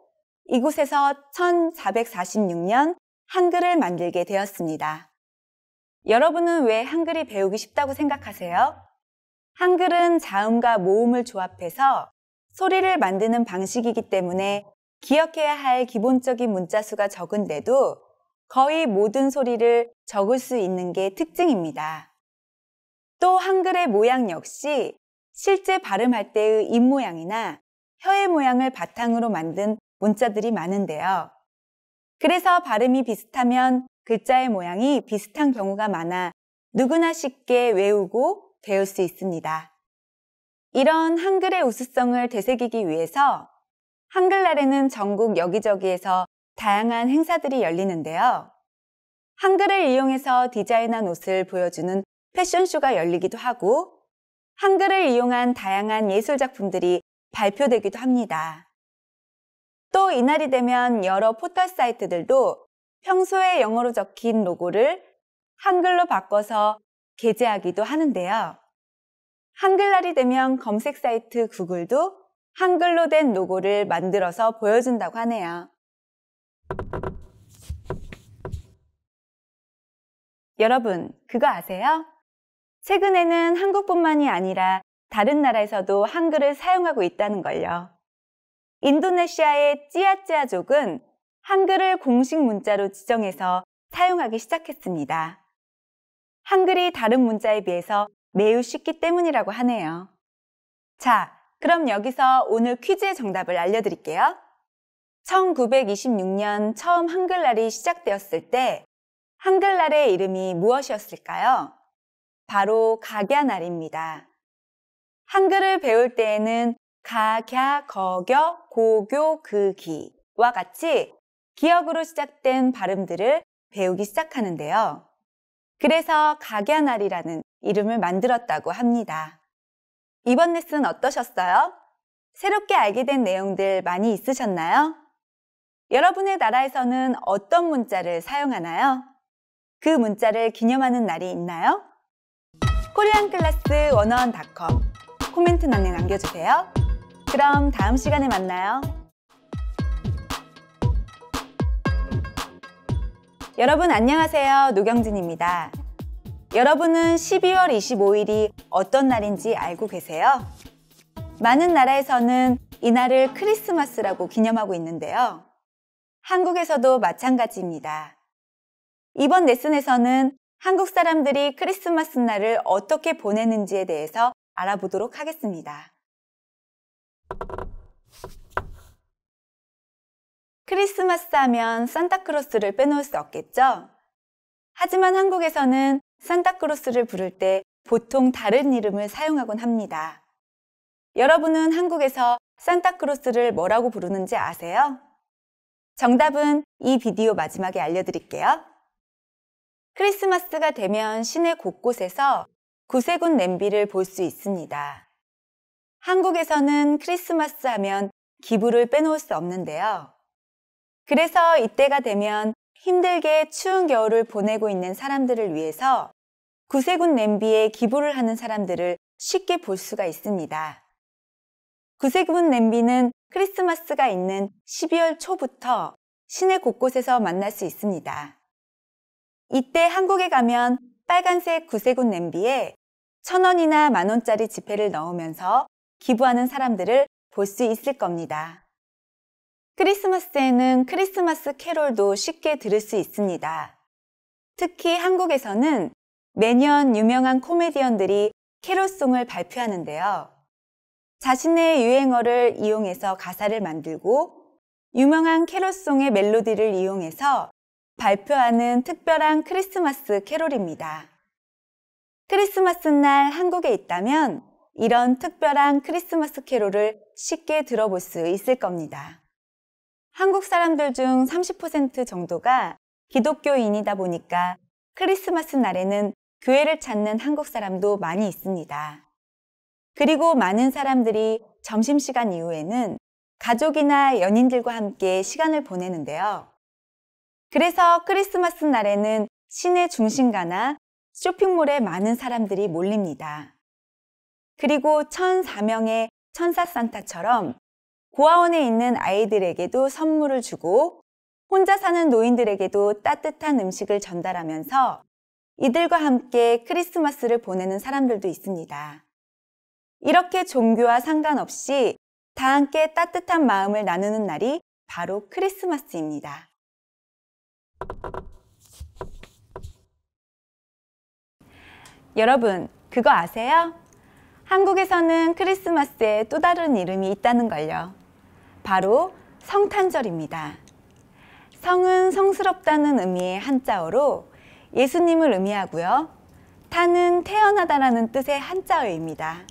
S1: 이곳에서 1446년 한글을 만들게 되었습니다. 여러분은 왜 한글이 배우기 쉽다고 생각하세요? 한글은 자음과 모음을 조합해서 소리를 만드는 방식이기 때문에 기억해야 할 기본적인 문자수가 적은데도 거의 모든 소리를 적을 수 있는 게 특징입니다. 또 한글의 모양 역시 실제 발음할 때의 입모양이나 혀의 모양을 바탕으로 만든 문자들이 많은데요. 그래서 발음이 비슷하면 글자의 모양이 비슷한 경우가 많아 누구나 쉽게 외우고 배울 수 있습니다. 이런 한글의 우수성을 되새기기 위해서 한글날에는 전국 여기저기에서 다양한 행사들이 열리는데요. 한글을 이용해서 디자인한 옷을 보여주는 패션쇼가 열리기도 하고 한글을 이용한 다양한 예술 작품들이 발표되기도 합니다. 또 이날이 되면 여러 포털 사이트들도 평소에 영어로 적힌 로고를 한글로 바꿔서 게재하기도 하는데요. 한글날이 되면 검색 사이트 구글도 한글로 된 로고를 만들어서 보여준다고 하네요. 여러분, 그거 아세요? 최근에는 한국뿐만이 아니라 다른 나라에서도 한글을 사용하고 있다는 걸요. 인도네시아의 찌아찌아족은 한글을 공식 문자로 지정해서 사용하기 시작했습니다. 한글이 다른 문자에 비해서 매우 쉽기 때문이라고 하네요. 자, 그럼 여기서 오늘 퀴즈의 정답을 알려드릴게요. 1926년 처음 한글날이 시작되었을 때 한글날의 이름이 무엇이었을까요? 바로 가갸날입니다 한글을 배울 때에는 가갸, 거겨, 고교, 그기와 같이 기억으로 시작된 발음들을 배우기 시작하는데요. 그래서 가갸날이라는 이름을 만들었다고 합니다. 이번 레슨 어떠셨어요? 새롭게 알게 된 내용들 많이 있으셨나요? 여러분의 나라에서는 어떤 문자를 사용하나요? 그 문자를 기념하는 날이 있나요? 코리안 클래스 원어원닷컴 코멘트 난에 남겨주세요. 그럼 다음 시간에 만나요. 여러분 안녕하세요. 노경진입니다. 여러분은 12월 25일이 어떤 날인지 알고 계세요? 많은 나라에서는 이날을 크리스마스라고 기념하고 있는데요. 한국에서도 마찬가지입니다. 이번 레슨에서는 한국 사람들이 크리스마스 날을 어떻게 보내는지에 대해서 알아보도록 하겠습니다. 크리스마스 하면 산타크로스를 빼놓을 수 없겠죠? 하지만 한국에서는 산타크로스를 부를 때 보통 다른 이름을 사용하곤 합니다. 여러분은 한국에서 산타크로스를 뭐라고 부르는지 아세요? 정답은 이 비디오 마지막에 알려드릴게요. 크리스마스가 되면 시내 곳곳에서 구세군 냄비를 볼 수 있습니다. 한국에서는 크리스마스 하면 기부를 빼놓을 수 없는데요. 그래서 이때가 되면 힘들게 추운 겨울을 보내고 있는 사람들을 위해서 구세군 냄비에 기부를 하는 사람들을 쉽게 볼 수가 있습니다. 구세군 냄비는 크리스마스가 있는 12월 초부터 시내 곳곳에서 만날 수 있습니다. 이때 한국에 가면 빨간색 구세군 냄비에 천 원이나 만 원짜리 지폐를 넣으면서 기부하는 사람들을 볼 수 있을 겁니다. 크리스마스에는 크리스마스 캐롤도 쉽게 들을 수 있습니다. 특히 한국에서는 매년 유명한 코미디언들이 캐롤송을 발표하는데요. 자신의 유행어를 이용해서 가사를 만들고 유명한 캐롤송의 멜로디를 이용해서 발표하는 특별한 크리스마스 캐롤입니다. 크리스마스 날 한국에 있다면 이런 특별한 크리스마스 캐롤을 쉽게 들어볼 수 있을 겁니다. 한국 사람들 중 30% 정도가 기독교인이다 보니까 크리스마스 날에는 교회를 찾는 한국 사람도 많이 있습니다. 그리고 많은 사람들이 점심시간 이후에는 가족이나 연인들과 함께 시간을 보내는데요. 그래서 크리스마스 날에는 시내 중심가나 쇼핑몰에 많은 사람들이 몰립니다. 그리고 천사명의 천사 산타처럼 고아원에 있는 아이들에게도 선물을 주고 혼자 사는 노인들에게도 따뜻한 음식을 전달하면서 이들과 함께 크리스마스를 보내는 사람들도 있습니다. 이렇게 종교와 상관없이 다 함께 따뜻한 마음을 나누는 날이 바로 크리스마스입니다. 여러분, 그거 아세요? 한국에서는 크리스마스에 또 다른 이름이 있다는 걸요. 바로 성탄절입니다. 성은 성스럽다는 의미의 한자어로 예수님을 의미하고요. 타는 태어나다라는 뜻의 한자어입니다.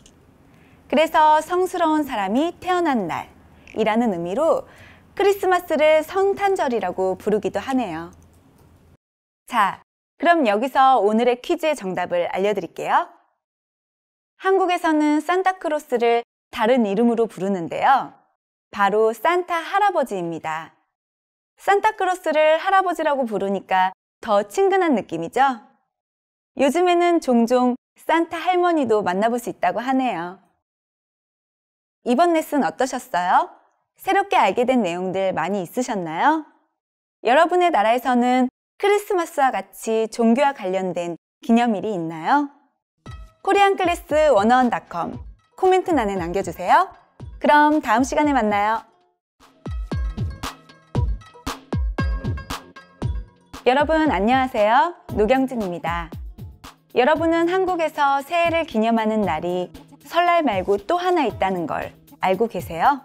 S1: 그래서 성스러운 사람이 태어난 날이라는 의미로 크리스마스를 성탄절이라고 부르기도 하네요. 자, 그럼 여기서 오늘의 퀴즈의 정답을 알려드릴게요. 한국에서는 산타크로스를 다른 이름으로 부르는데요. 바로 산타 할아버지입니다. 산타크로스를 할아버지라고 부르니까 더 친근한 느낌이죠? 요즘에는 종종 산타 할머니도 만나볼 수 있다고 하네요. 이번 레슨 어떠셨어요? 새롭게 알게 된 내용들 많이 있으셨나요? 여러분의 나라에서는 크리스마스와 같이 종교와 관련된 기념일이 있나요? koreanklesss 101.com 코멘트란에 남겨주세요. 그럼 다음 시간에 만나요. 여러분 안녕하세요. 노경진입니다. 여러분은 한국에서 새해를 기념하는 날이 설날 말고 또 하나 있다는 걸 알고 계세요?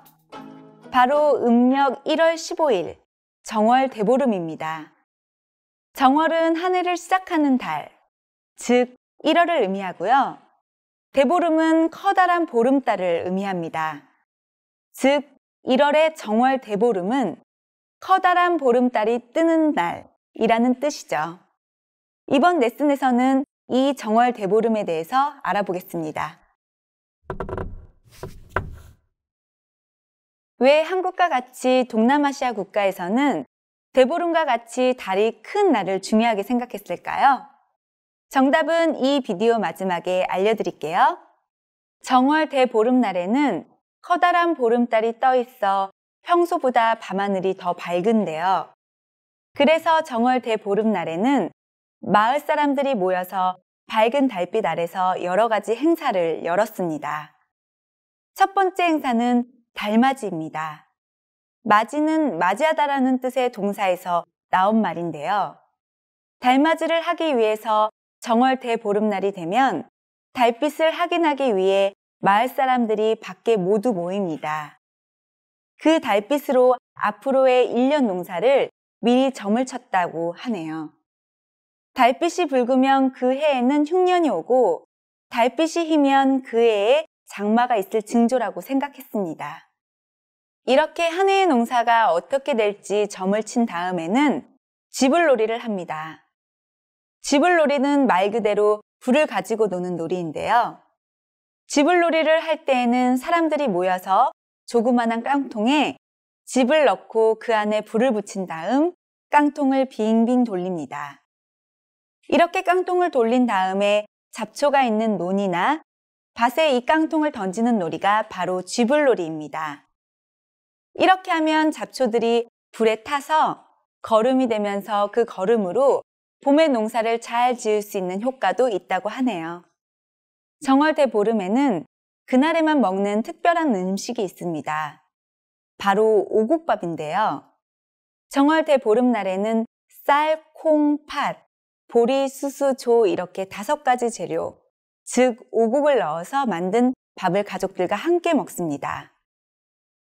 S1: 바로 음력 1월 15일 정월 대보름입니다. 정월은 한 해를 시작하는 달, 즉 1월을 의미하고요. 대보름은 커다란 보름달을 의미합니다. 즉, 1월의 정월 대보름은 커다란 보름달이 뜨는 날이라는 뜻이죠. 이번 레슨에서는 이 정월 대보름에 대해서 알아보겠습니다. 왜 한국과 같이 동남아시아 국가에서는 대보름과 같이 달이 큰 날을 중요하게 생각했을까요? 정답은 이 비디오 마지막에 알려드릴게요. 정월 대보름날에는 커다란 보름달이 떠 있어 평소보다 밤하늘이 더 밝은데요. 그래서 정월 대보름날에는 마을 사람들이 모여서 밝은 달빛 아래서 여러 가지 행사를 열었습니다. 첫 번째 행사는 달맞이입니다. 맞이는 맞이하다라는 뜻의 동사에서 나온 말인데요. 달맞이를 하기 위해서 정월 대보름날이 되면 달빛을 확인하기 위해 마을 사람들이 밖에 모두 모입니다. 그 달빛으로 앞으로의 1년 농사를 미리 점을 쳤다고 하네요. 달빛이 붉으면 그 해에는 흉년이 오고 달빛이 희면 그 해에 장마가 있을 징조라고 생각했습니다. 이렇게 한 해의 농사가 어떻게 될지 점을 친 다음에는 지불 놀이를 합니다. 지불놀이는 말 그대로 불을 가지고 노는 놀이인데요. 지불놀이를 할 때에는 사람들이 모여서 조그만한 깡통에 집을 넣고 그 안에 불을 붙인 다음 깡통을 빙빙 돌립니다. 이렇게 깡통을 돌린 다음에 잡초가 있는 논이나 밭에 이 깡통을 던지는 놀이가 바로 쥐불놀이입니다. 이렇게 하면 잡초들이 불에 타서 거름이 되면서 그 거름으로 봄의 농사를 잘 지을 수 있는 효과도 있다고 하네요. 정월 대보름에는 그날에만 먹는 특별한 음식이 있습니다. 바로 오곡밥인데요. 정월 대보름날에는 쌀, 콩, 팥, 보리, 수수, 조 이렇게 다섯 가지 재료, 즉 오곡을 넣어서 만든 밥을 가족들과 함께 먹습니다.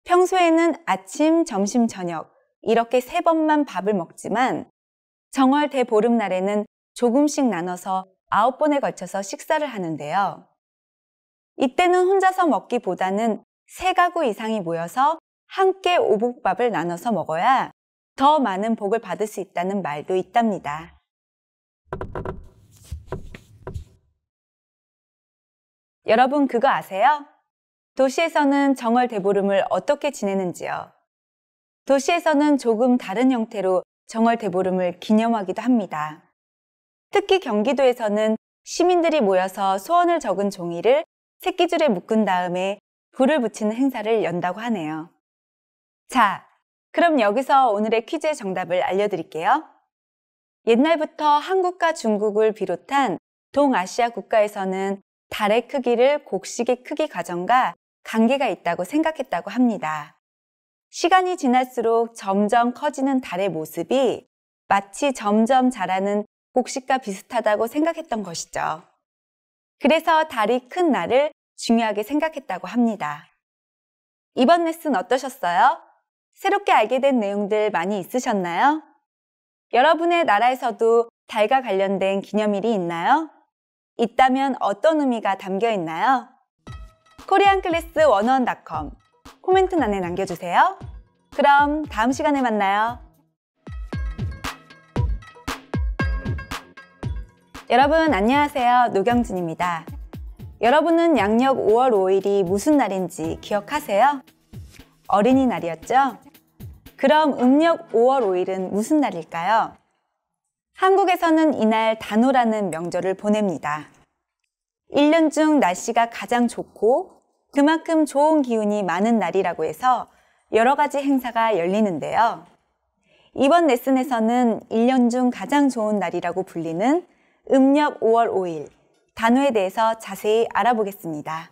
S1: 평소에는 아침, 점심, 저녁 이렇게 세 번만 밥을 먹지만 정월 대보름날에는 조금씩 나눠서 아홉 번에 걸쳐서 식사를 하는데요. 이때는 혼자서 먹기보다는 세 가구 이상이 모여서 함께 오복밥을 나눠서 먹어야 더 많은 복을 받을 수 있다는 말도 있답니다. 여러분 그거 아세요? 도시에서는 정월 대보름을 어떻게 지내는지요? 도시에서는 조금 다른 형태로 정월 대보름을 기념하기도 합니다. 특히 경기도에서는 시민들이 모여서 소원을 적은 종이를 새끼줄에 묶은 다음에 불을 붙이는 행사를 연다고 하네요. 자, 그럼 여기서 오늘의 퀴즈의 정답을 알려드릴게요. 옛날부터 한국과 중국을 비롯한 동아시아 국가에서는 달의 크기를 곡식의 크기 과정과 관계가 있다고 생각했다고 합니다. 시간이 지날수록 점점 커지는 달의 모습이 마치 점점 자라는 곡식과 비슷하다고 생각했던 것이죠. 그래서 달이 큰 날을 중요하게 생각했다고 합니다. 이번 레슨 어떠셨어요? 새롭게 알게 된 내용들 많이 있으셨나요? 여러분의 나라에서도 달과 관련된 기념일이 있나요? 있다면 어떤 의미가 담겨 있나요? 코리안클래스 c l a s 1 0 1 c o m 코멘트란에 남겨주세요. 그럼 다음 시간에 만나요. 여러분 안녕하세요. 노경진입니다. 여러분은 양력 5월 5일이 무슨 날인지 기억하세요? 어린이날이었죠? 그럼 음력 5월 5일은 무슨 날일까요? 한국에서는 이날 단오라는 명절을 보냅니다. 1년 중 날씨가 가장 좋고 그만큼 좋은 기운이 많은 날이라고 해서 여러 가지 행사가 열리는데요. 이번 레슨에서는 1년 중 가장 좋은 날이라고 불리는 음력 5월 5일 단어에 대해서 자세히 알아보겠습니다.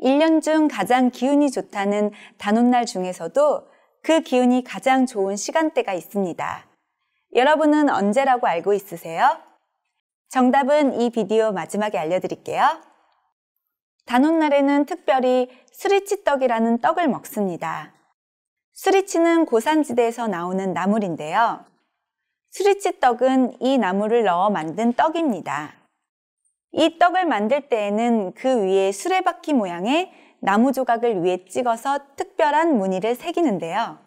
S1: 1년 중 가장 기운이 좋다는 단오날 중에서도 그 기운이 가장 좋은 시간대가 있습니다. 여러분은 언제라고 알고 있으세요? 정답은 이 비디오 마지막에 알려드릴게요. 단오날에는 특별히 수리치떡이라는 떡을 먹습니다. 수리치는 고산지대에서 나오는 나물인데요. 수리치떡은이 나물을 넣어 만든 떡입니다. 이 떡을 만들 때에는 그 위에 수레바퀴 모양의 나무 조각을 위에 찍어서 특별한 무늬를 새기는데요.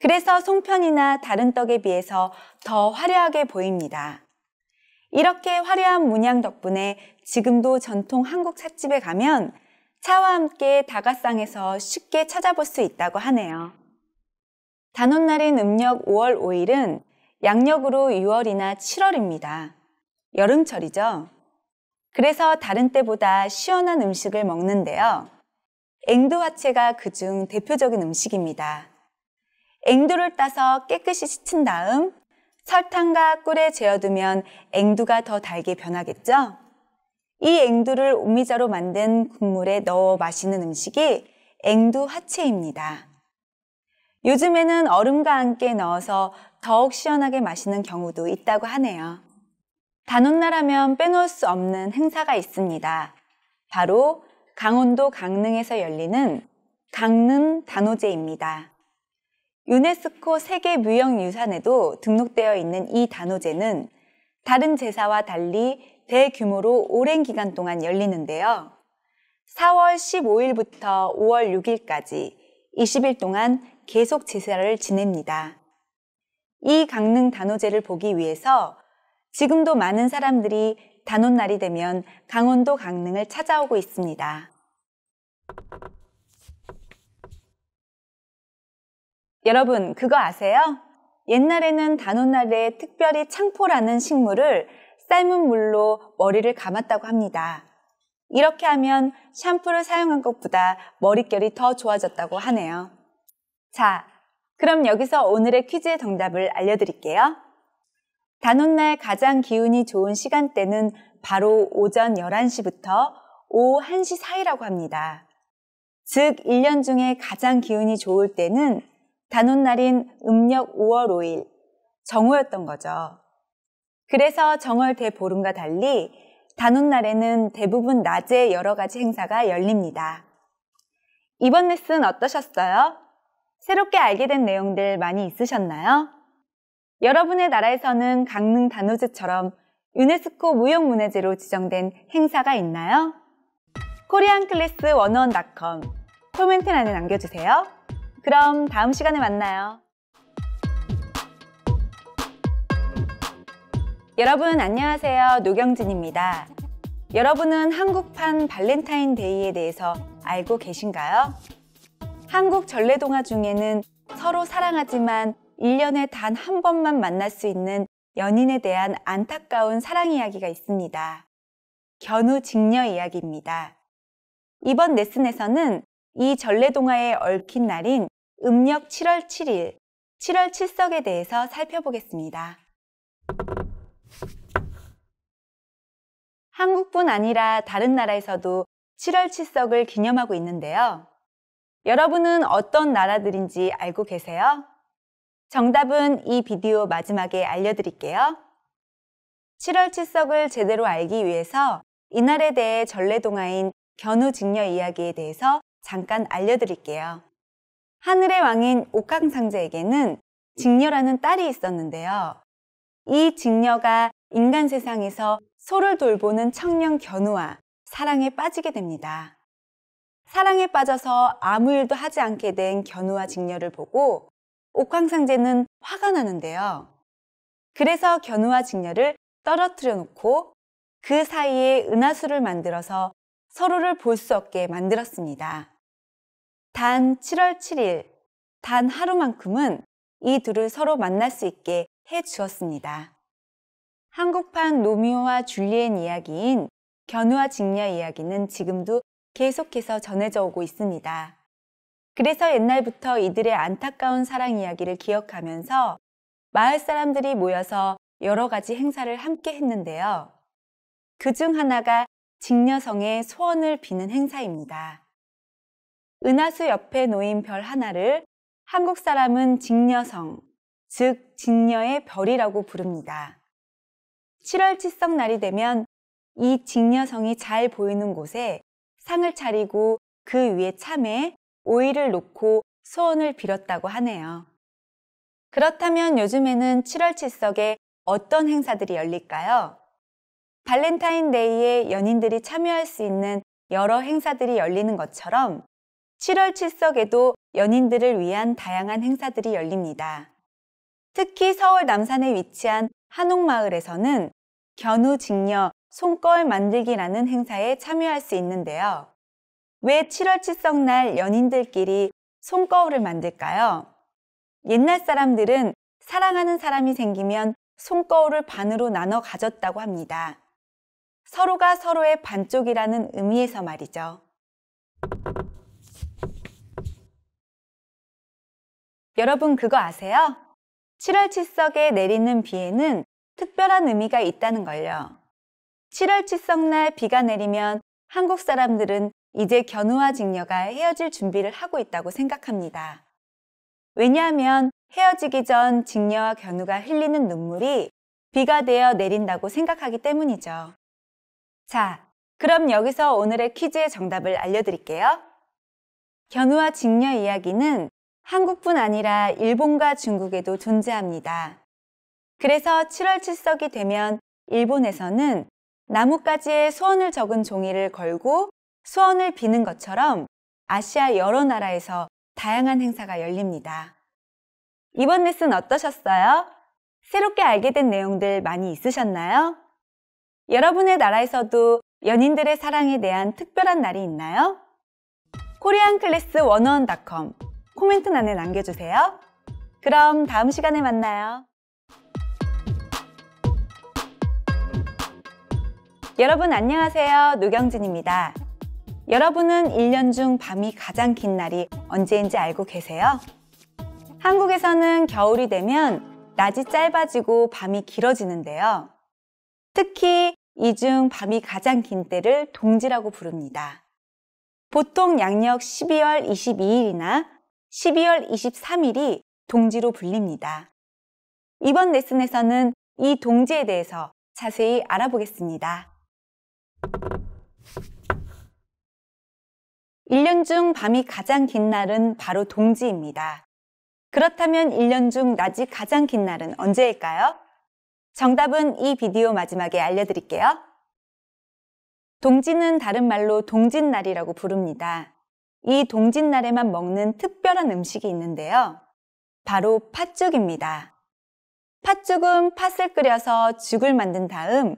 S1: 그래서 송편이나 다른 떡에 비해서 더 화려하게 보입니다. 이렇게 화려한 문양 덕분에 지금도 전통 한국 찻집에 가면 차와 함께 다가상에서 쉽게 찾아볼 수 있다고 하네요. 단오날인 음력 5월 5일은 양력으로 6월이나 7월입니다. 여름철이죠. 그래서 다른 때보다 시원한 음식을 먹는데요. 앵두화채가 그 중 대표적인 음식입니다. 앵두를 따서 깨끗이 씻은 다음 설탕과 꿀에 재어두면 앵두가 더 달게 변하겠죠? 이 앵두를 오미자로 만든 국물에 넣어 마시는 음식이 앵두 하체입니다. 요즘에는 얼음과 함께 넣어서 더욱 시원하게 마시는 경우도 있다고 하네요. 단오나라면 빼놓을 수 없는 행사가 있습니다. 바로 강원도 강릉에서 열리는 강릉 단오제입니다. 유네스코 세계무형유산에도 등록되어 있는 이 단오제는 다른 제사와 달리 대규모로 오랜 기간 동안 열리는데요. 4월 15일부터 5월 6일까지 20일 동안 계속 제사를 지냅니다. 이 강릉 단오제를 보기 위해서 지금도 많은 사람들이 단오날이 되면 강원도 강릉을 찾아오고 있습니다. 여러분, 그거 아세요? 옛날에는 단오날에 특별히 창포라는 식물을 삶은 물로 머리를 감았다고 합니다. 이렇게 하면 샴푸를 사용한 것보다 머릿결이 더 좋아졌다고 하네요. 자, 그럼 여기서 오늘의 퀴즈의 정답을 알려드릴게요. 단오날 가장 기운이 좋은 시간대는 바로 오전 11시부터 오후 1시 사이라고 합니다. 즉, 1년 중에 가장 기운이 좋을 때는 단오날인 음력 5월 5일 정오였던 거죠. 그래서 정월 대보름과 달리 단오날에는 대부분 낮에 여러 가지 행사가 열립니다. 이번 레슨 어떠셨어요? 새롭게 알게 된 내용들 많이 있으셨나요? 여러분의 나라에서는 강릉 단오제처럼 유네스코 무형문화재로 지정된 행사가 있나요? 코리안클래스 원어원닷컴 코멘트란에 남겨주세요. 그럼 다음 시간에 만나요. 여러분 안녕하세요. 노경진입니다. 여러분은 한국판 발렌타인데이에 대해서 알고 계신가요? 한국 전래동화 중에는 서로 사랑하지만 1년에 단 한 번만 만날 수 있는 연인에 대한 안타까운 사랑 이야기가 있습니다. 견우 직녀 이야기입니다. 이번 레슨에서는 이 전래동화에 얽힌 날인 음력 7월 7일, 7월 7석에 대해서 살펴보겠습니다. 한국뿐 아니라 다른 나라에서도 7월 7석을 기념하고 있는데요. 여러분은 어떤 나라들인지 알고 계세요? 정답은 이 비디오 마지막에 알려드릴게요. 7월 7석을 제대로 알기 위해서 이날에 대해 전래동화인 견우직녀 이야기에 대해서 잠깐 알려드릴게요. 하늘의 왕인 옥황상제에게는 직녀라는 딸이 있었는데요. 이 직녀가 인간 세상에서 소를 돌보는 청년 견우와 사랑에 빠지게 됩니다. 사랑에 빠져서 아무 일도 하지 않게 된 견우와 직녀를 보고 옥황상제는 화가 나는데요. 그래서 견우와 직녀를 떨어뜨려 놓고 그 사이에 은하수를 만들어서 서로를 볼 수 없게 만들었습니다. 단 7월 7일, 단 하루만큼은 이 둘을 서로 만날 수 있게 해 주었습니다. 한국판 노미오와 줄리엔 이야기인 견우와 직녀 이야기는 지금도 계속해서 전해져 오고 있습니다. 그래서 옛날부터 이들의 안타까운 사랑 이야기를 기억하면서 마을 사람들이 모여서 여러 가지 행사를 함께 했는데요. 그 중 하나가 직녀성의 소원을 비는 행사입니다. 은하수 옆에 놓인 별 하나를 한국 사람은 직녀성, 즉 직녀의 별이라고 부릅니다. 7월 칠성 날이 되면 이 직녀성이 잘 보이는 곳에 상을 차리고 그 위에 참에 오이를 놓고 소원을 빌었다고 하네요. 그렇다면 요즘에는 7월 칠석에 어떤 행사들이 열릴까요? 발렌타인데이에 연인들이 참여할 수 있는 여러 행사들이 열리는 것처럼 7월 7석에도 연인들을 위한 다양한 행사들이 열립니다. 특히 서울 남산에 위치한 한옥마을에서는 견우 직녀 손걸 만들기라는 행사에 참여할 수 있는데요. 왜 7월 7석 날 연인들끼리 손거울을 만들까요? 옛날 사람들은 사랑하는 사람이 생기면 손거울을 반으로 나눠 가졌다고 합니다. 서로가 서로의 반쪽이라는 의미에서 말이죠. 여러분 그거 아세요? 7월 칠석에 내리는 비에는 특별한 의미가 있다는 걸요. 7월 칠석날 비가 내리면 한국 사람들은 이제 견우와 직녀가 헤어질 준비를 하고 있다고 생각합니다. 왜냐하면 헤어지기 전 직녀와 견우가 흘리는 눈물이 비가 되어 내린다고 생각하기 때문이죠. 자, 그럼 여기서 오늘의 퀴즈의 정답을 알려드릴게요. 견우와 직녀 이야기는 한국뿐 아니라 일본과 중국에도 존재합니다. 그래서 7월 7석이 되면 일본에서는 나뭇가지에 수원을 적은 종이를 걸고 수원을 비는 것처럼 아시아 여러 나라에서 다양한 행사가 열립니다. 이번 레슨 어떠셨어요? 새롭게 알게 된 내용들 많이 있으셨나요? 여러분의 나라에서도 연인들의 사랑에 대한 특별한 날이 있나요? 코리안클래스 c l a s 1 0 1 c o m 코멘트란에 남겨주세요. 그럼 다음 시간에 만나요. 여러분 안녕하세요. 노경진입니다. 여러분은 1년 중 밤이 가장 긴 날이 언제인지 알고 계세요? 한국에서는 겨울이 되면 낮이 짧아지고 밤이 길어지는데요. 특히 이 중 밤이 가장 긴 때를 동지라고 부릅니다. 보통 양력 12월 22일이나 12월 23일이 동지로 불립니다. 이번 레슨에서는 이 동지에 대해서 자세히 알아보겠습니다. 1년 중 밤이 가장 긴 날은 바로 동지입니다. 그렇다면 1년 중 낮이 가장 긴 날은 언제일까요? 정답은 이 비디오 마지막에 알려드릴게요. 동지는 다른 말로 동짓날이라고 부릅니다. 이 동짓날에만 먹는 특별한 음식이 있는데요. 바로 팥죽입니다. 팥죽은 팥을 끓여서 죽을 만든 다음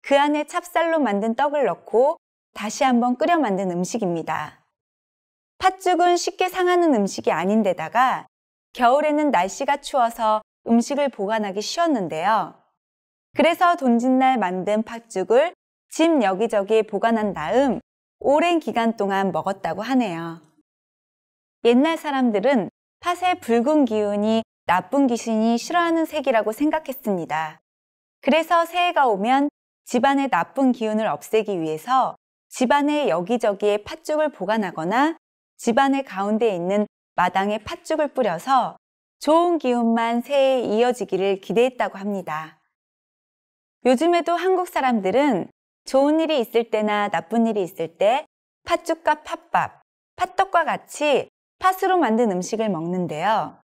S1: 그 안에 찹쌀로 만든 떡을 넣고 다시 한번 끓여 만든 음식입니다. 팥죽은 쉽게 상하는 음식이 아닌데다가 겨울에는 날씨가 추워서 음식을 보관하기 쉬웠는데요. 그래서 돈짓날 만든 팥죽을 집 여기저기 보관한 다음 오랜 기간 동안 먹었다고 하네요. 옛날 사람들은 팥의 붉은 기운이 나쁜 귀신이 싫어하는 색이라고 생각했습니다. 그래서 새해가 오면 집안의 나쁜 기운을 없애기 위해서 집안의 여기저기에 팥죽을 보관하거나 집안의 가운데 있는 마당에 팥죽을 뿌려서 좋은 기운만 새해에 이어지기를 기대했다고 합니다. 요즘에도 한국 사람들은 좋은 일이 있을 때나 나쁜 일이 있을 때 팥죽과 팥밥, 팥떡과 같이 팥으로 만든 음식을 먹는데요.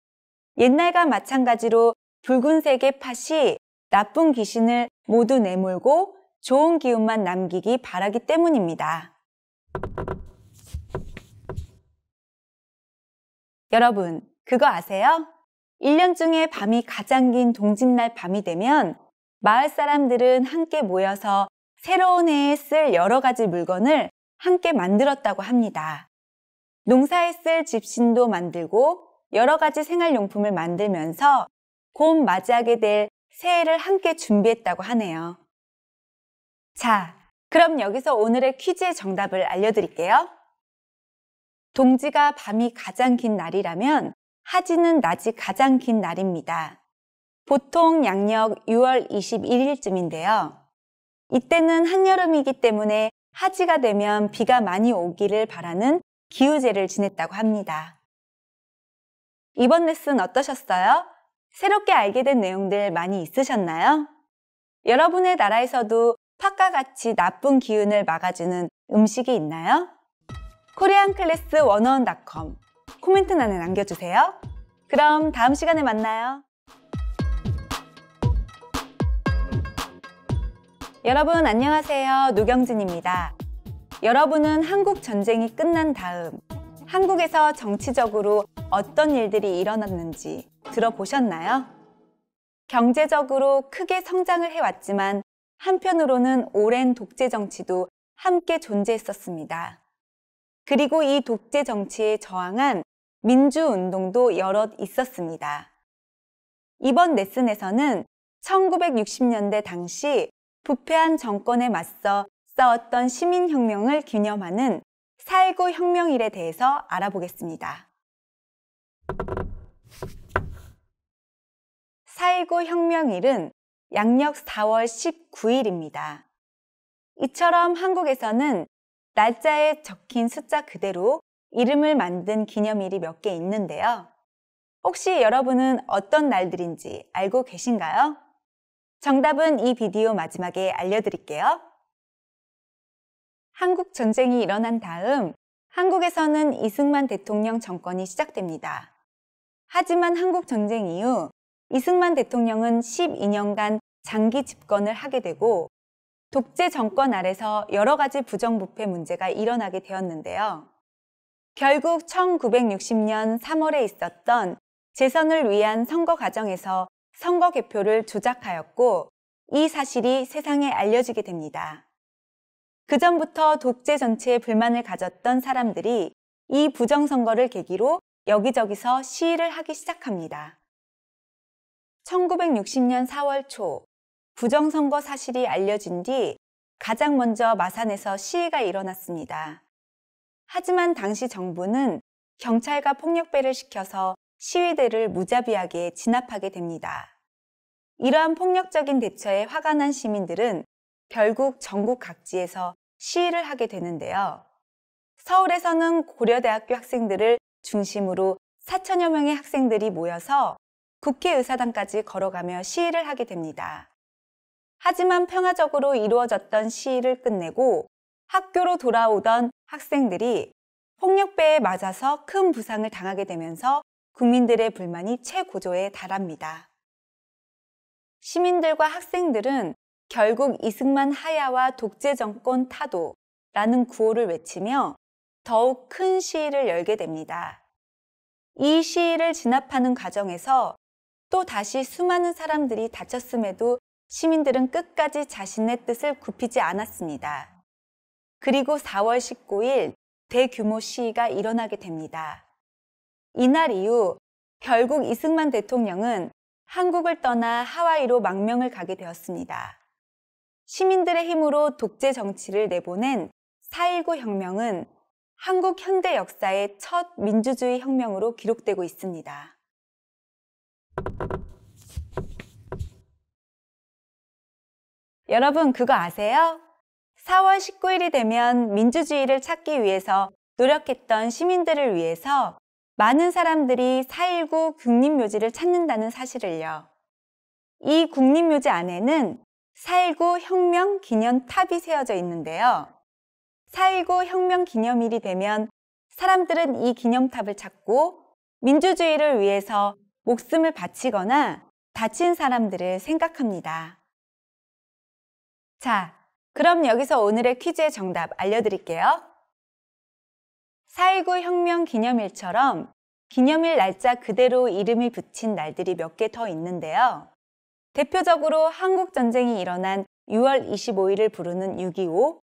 S1: 옛날과 마찬가지로 붉은색의 팥이 나쁜 귀신을 모두 내몰고 좋은 기운만 남기기 바라기 때문입니다. 여러분, 그거 아세요? 1년 중에 밤이 가장 긴 동짓날 밤이 되면 마을 사람들은 함께 모여서 새로운 해에 쓸 여러 가지 물건을 함께 만들었다고 합니다. 농사에 쓸 집신도 만들고 여러 가지 생활용품을 만들면서 곧 맞이하게 될 새해를 함께 준비했다고 하네요. 자, 그럼 여기서 오늘의 퀴즈의 정답을 알려드릴게요. 동지가 밤이 가장 긴 날이라면 하지는 낮이 가장 긴 날입니다. 보통 양력 6월 21일쯤인데요. 이때는 한여름이기 때문에 하지가 되면 비가 많이 오기를 바라는 기우제를 지냈다고 합니다. 이번 레슨 어떠셨어요? 새롭게 알게 된 내용들 많이 있으셨나요? 여러분의 나라에서도 팥과 같이 나쁜 기운을 막아주는 음식이 있나요? 코리안 클래스 원어원닷컴 코멘트 난에 남겨주세요. 그럼 다음 시간에 만나요. 여러분 안녕하세요. 노경진입니다. 여러분은 한국 전쟁이 끝난 다음 한국에서 정치적으로 어떤 일들이 일어났는지 들어보셨나요? 경제적으로 크게 성장을 해왔지만 한편으로는 오랜 독재 정치도 함께 존재했었습니다. 그리고 이 독재 정치에 저항한 민주운동도 여럿 있었습니다. 이번 레슨에서는 1960년대 당시 부패한 정권에 맞서 싸웠던 시민혁명을 기념하는 4.19 혁명일에 대해서 알아보겠습니다. 4.19 혁명일은 양력 4월 19일입니다. 이처럼 한국에서는 날짜에 적힌 숫자 그대로 이름을 만든 기념일이 몇 개 있는데요. 혹시 여러분은 어떤 날들인지 알고 계신가요? 정답은 이 비디오 마지막에 알려드릴게요. 한국 전쟁이 일어난 다음 한국에서는 이승만 대통령 정권이 시작됩니다. 하지만 한국 전쟁 이후 이승만 대통령은 12년간 장기 집권을 하게 되고 독재 정권 아래서 여러 가지 부정부패 문제가 일어나게 되었는데요. 결국 1960년 3월에 있었던 재선을 위한 선거 과정에서 선거 개표를 조작하였고 이 사실이 세상에 알려지게 됩니다. 그전부터 독재 전체에 불만을 가졌던 사람들이 이 부정선거를 계기로 여기저기서 시위를 하기 시작합니다. 1960년 4월 초 부정선거 사실이 알려진 뒤 가장 먼저 마산에서 시위가 일어났습니다. 하지만 당시 정부는 경찰과 폭력배를 시켜서 시위대를 무자비하게 진압하게 됩니다. 이러한 폭력적인 대처에 화가 난 시민들은 결국 전국 각지에서 시위를 하게 되는데요. 서울에서는 고려대학교 학생들을 중심으로 4천여 명의 학생들이 모여서 국회의사당까지 걸어가며 시위를 하게 됩니다. 하지만 평화적으로 이루어졌던 시위를 끝내고 학교로 돌아오던 학생들이 폭력배에 맞아서 큰 부상을 당하게 되면서 국민들의 불만이 최고조에 달합니다. 시민들과 학생들은 결국 이승만 하야와 독재 정권 타도라는 구호를 외치며 더욱 큰 시위를 열게 됩니다. 이 시위를 진압하는 과정에서 또 다시 수많은 사람들이 다쳤음에도 시민들은 끝까지 자신의 뜻을 굽히지 않았습니다. 그리고 4월 19일 대규모 시위가 일어나게 됩니다. 이날 이후 결국 이승만 대통령은 한국을 떠나 하와이로 망명을 가게 되었습니다. 시민들의 힘으로 독재 정치를 내보낸 4.19 혁명은 한국 현대 역사의 첫 민주주의 혁명으로 기록되고 있습니다. 여러분 그거 아세요? 4월 19일이 되면 민주주의를 찾기 위해서 노력했던 시민들을 위해서 많은 사람들이 4.19 국립묘지를 찾는다는 사실을요. 이 국립묘지 안에는 4.19 혁명 기념탑이 세워져 있는데요. 4.19 혁명 기념일이 되면 사람들은 이 기념탑을 찾고 민주주의를 위해서 목숨을 바치거나 다친 사람들을 생각합니다. 자, 그럼 여기서 오늘의 퀴즈의 정답 알려드릴게요. 4.19 혁명 기념일처럼 기념일 날짜 그대로 이름이 붙인 날들이 몇 개 더 있는데요. 대표적으로 한국전쟁이 일어난 6월 25일을 부르는 6.25,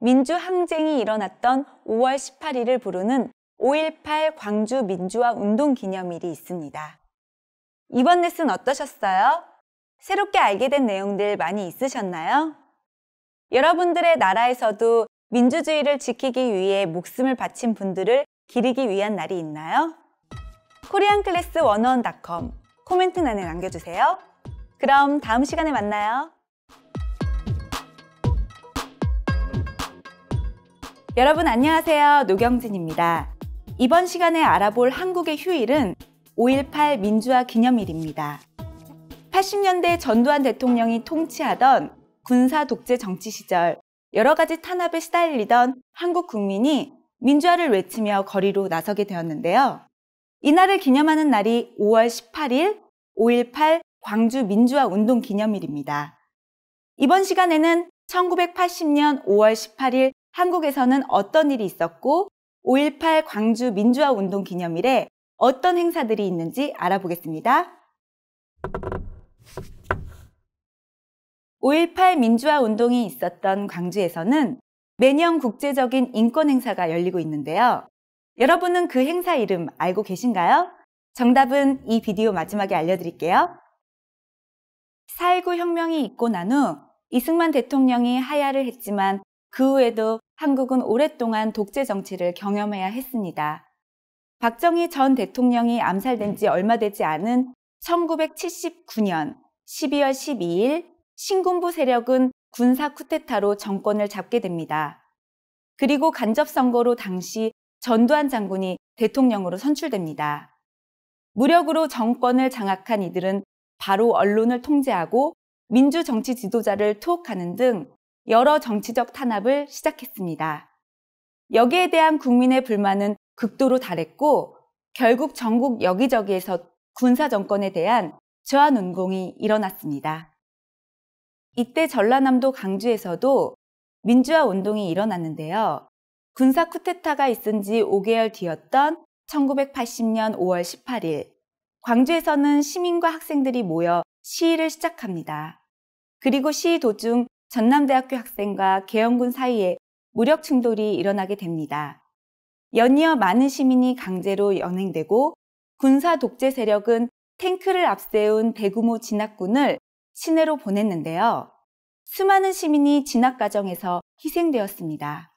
S1: 민주항쟁이 일어났던 5월 18일을 부르는 5.18 광주 민주화 운동 기념일이 있습니다. 이번 레슨 어떠셨어요? 새롭게 알게 된 내용들 많이 있으셨나요? 여러분들의 나라에서도 민주주의를 지키기 위해 목숨을 바친 분들을 기리기 위한 날이 있나요? 코리안 클래스 원어원닷컴 코멘트란에 남겨주세요. 그럼 다음 시간에 만나요. 여러분 안녕하세요. 노경진입니다. 이번 시간에 알아볼 한국의 휴일은 5.18 민주화 기념일입니다. 80년대 전두환 대통령이 통치하던 군사 독재 정치 시절 여러 가지 탄압에 시달리던 한국 국민이 민주화를 외치며 거리로 나서게 되었는데요. 이날을 기념하는 날이 5월 18일 5.18 광주 민주화 운동 기념일입니다. 이번 시간에는 1980년 5월 18일 한국에서는 어떤 일이 있었고 5.18 광주 민주화 운동 기념일에 어떤 행사들이 있는지 알아보겠습니다. 5.18 민주화 운동이 있었던 광주에서는 매년 국제적인 인권 행사가 열리고 있는데요. 여러분은 그 행사 이름 알고 계신가요? 정답은 이 비디오 마지막에 알려드릴게요. 4.19 혁명이 있고 난 후 이승만 대통령이 하야를 했지만 그 후에도 한국은 오랫동안 독재 정치를 경험해야 했습니다. 박정희 전 대통령이 암살된 지 얼마 되지 않은 1979년 12월 12일 신군부 세력은 군사 쿠데타로 정권을 잡게 됩니다. 그리고 간접선거로 당시 전두환 장군이 대통령으로 선출됩니다. 무력으로 정권을 장악한 이들은 바로 언론을 통제하고 민주 정치 지도자를 투옥하는 등 여러 정치적 탄압을 시작했습니다. 여기에 대한 국민의 불만은 극도로 달했고 결국 전국 여기저기에서 군사 정권에 대한 저항 운공이 일어났습니다. 이때 전라남도 강주에서도 민주화 운동이 일어났는데요. 군사 쿠데타가 있은 지 5개월 뒤였던 1980년 5월 18일, 광주에서는 시민과 학생들이 모여 시위를 시작합니다. 그리고 시위 도중 전남대학교 학생과 계엄군 사이에 무력 충돌이 일어나게 됩니다. 연이어 많은 시민이 강제로 연행되고 군사 독재 세력은 탱크를 앞세운 대규모 진압군을 시내로 보냈는데요. 수많은 시민이 진압 과정에서 희생되었습니다.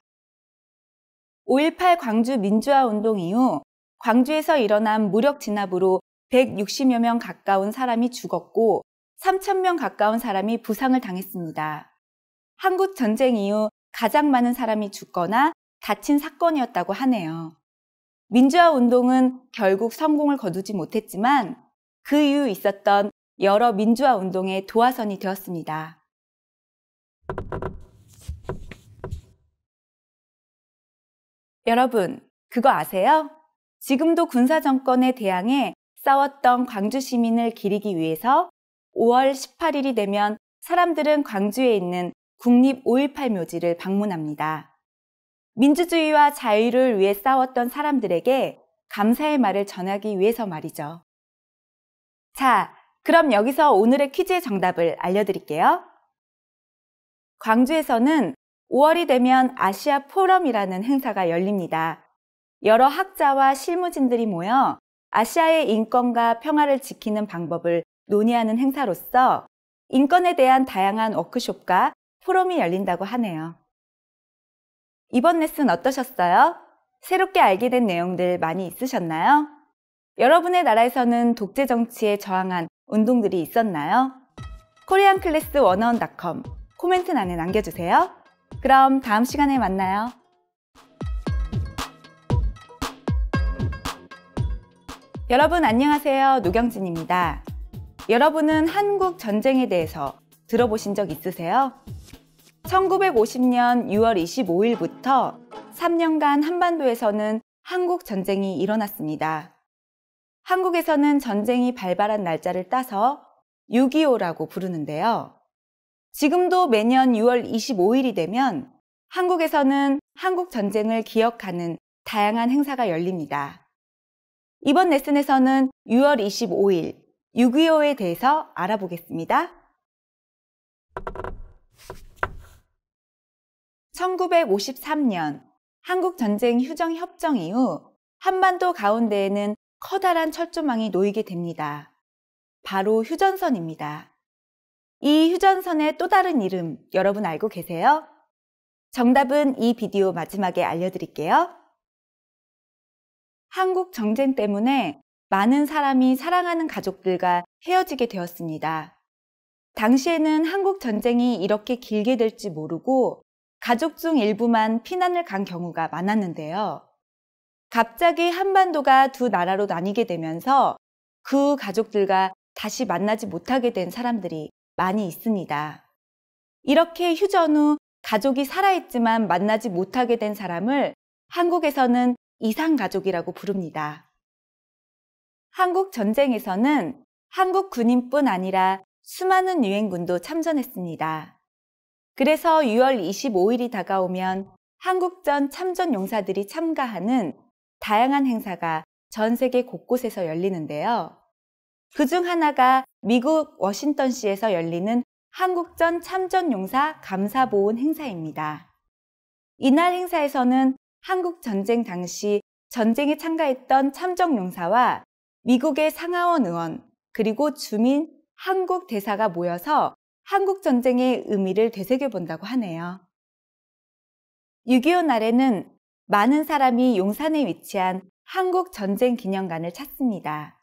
S1: 5.18 광주 민주화 운동 이후 광주에서 일어난 무력 진압으로 160여 명 가까운 사람이 죽었고 3천명 가까운 사람이 부상을 당했습니다. 한국 전쟁 이후 가장 많은 사람이 죽거나 다친 사건이었다고 하네요. 민주화 운동은 결국 성공을 거두지 못했지만 그 이후 있었던 여러 민주화 운동의 도화선이 되었습니다. 여러분, 그거 아세요? 지금도 군사정권에 대항해 싸웠던 광주 시민을 기리기 위해서 5월 18일이 되면 사람들은 광주에 있는 국립 5.18 묘지를 방문합니다. 민주주의와 자유를 위해 싸웠던 사람들에게 감사의 말을 전하기 위해서 말이죠. 자, 그럼 여기서 오늘의 퀴즈의 정답을 알려드릴게요. 광주에서는 5월이 되면 아시아 포럼이라는 행사가 열립니다. 여러 학자와 실무진들이 모여 아시아의 인권과 평화를 지키는 방법을 논의하는 행사로서 인권에 대한 다양한 워크숍과 포럼이 열린다고 하네요. 이번 레슨 어떠셨어요? 새롭게 알게 된 내용들 많이 있으셨나요? 여러분의 나라에서는 독재 정치에 저항한 운동들이 있었나요? 코리안클래스 c l a s s 원어원닷 코멘트란에 남겨주세요. 그럼 다음 시간에 만나요. 여러분 안녕하세요. 노경진입니다. 여러분은 한국 전쟁에 대해서 들어보신 적 있으세요? 1950년 6월 25일부터 3년간 한반도에서는 한국 전쟁이 일어났습니다. 한국에서는 전쟁이 발발한 날짜를 따서 6.25라고 부르는데요. 지금도 매년 6월 25일이 되면 한국에서는 한국 전쟁을 기억하는 다양한 행사가 열립니다. 이번 레슨에서는 6월 25일 6.25에 대해서 알아보겠습니다. 1953년 한국전쟁 휴정협정 이후 한반도 가운데에는 커다란 철조망이 놓이게 됩니다. 바로 휴전선입니다. 이 휴전선의 또 다른 이름 여러분 알고 계세요? 정답은 이 비디오 마지막에 알려드릴게요. 한국 정쟁 때문에 많은 사람이 사랑하는 가족들과 헤어지게 되었습니다. 당시에는 한국 전쟁이 이렇게 길게 될지 모르고 가족 중 일부만 피난을 간 경우가 많았는데요. 갑자기 한반도가 두 나라로 나뉘게 되면서 그 가족들과 다시 만나지 못하게 된 사람들이 많이 있습니다. 이렇게 휴전 후 가족이 살아있지만 만나지 못하게 된 사람을 한국에서는 이상가족이라고 부릅니다. 한국 전쟁에서는 한국 군인뿐 아니라 수많은 유엔군도 참전했습니다. 그래서 6월 25일이 다가오면 한국전 참전 용사들이 참가하는 다양한 행사가 전 세계 곳곳에서 열리는데요. 그 중 하나가 미국 워싱턴시에서 열리는 한국전 참전용사 감사보훈 행사입니다. 이날 행사에서는 한국전쟁 당시 전쟁에 참가했던 참전용사와 미국의 상하원 의원, 그리고 주민 한국 대사가 모여서 한국 전쟁의 의미를 되새겨 본다고 하네요. 6.25 날에는 많은 사람이 용산에 위치한 한국전쟁기념관을 찾습니다.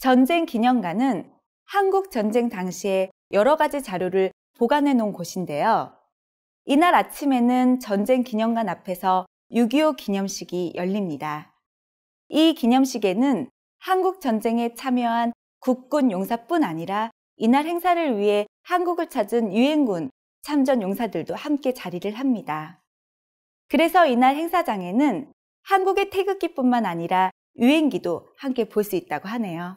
S1: 전쟁기념관은 한국전쟁 당시의 여러 가지 자료를 보관해 놓은 곳인데요. 이날 아침에는 전쟁기념관 앞에서 6.25 기념식이 열립니다. 이 기념식에는 한국전쟁에 참여한 국군 용사뿐 아니라 이날 행사를 위해 한국을 찾은 유엔군 참전 용사들도 함께 자리를 합니다. 그래서 이날 행사장에는 한국의 태극기뿐만 아니라 유행기도 함께 볼 수 있다고 하네요.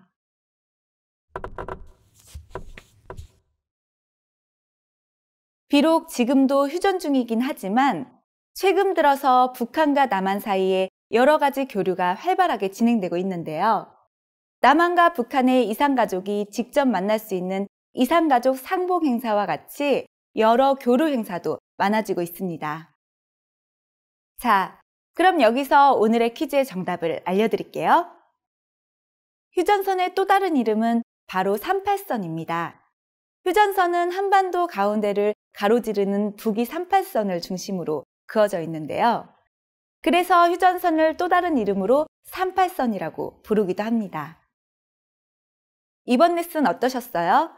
S1: 비록 지금도 휴전 중이긴 하지만 최근 들어서 북한과 남한 사이에 여러 가지 교류가 활발하게 진행되고 있는데요. 남한과 북한의 이산가족이 직접 만날 수 있는 이산가족 상봉 행사와 같이 여러 교류 행사도 많아지고 있습니다. 자, 그럼 여기서 오늘의 퀴즈의 정답을 알려드릴게요. 휴전선의 또 다른 이름은 바로 삼팔선입니다. 휴전선은 한반도 가운데를 가로지르는 북위 3 8선을 중심으로 그어져 있는데요. 그래서 휴전선을 또 다른 이름으로 3 8선이라고 부르기도 합니다. 이번 레슨 어떠셨어요?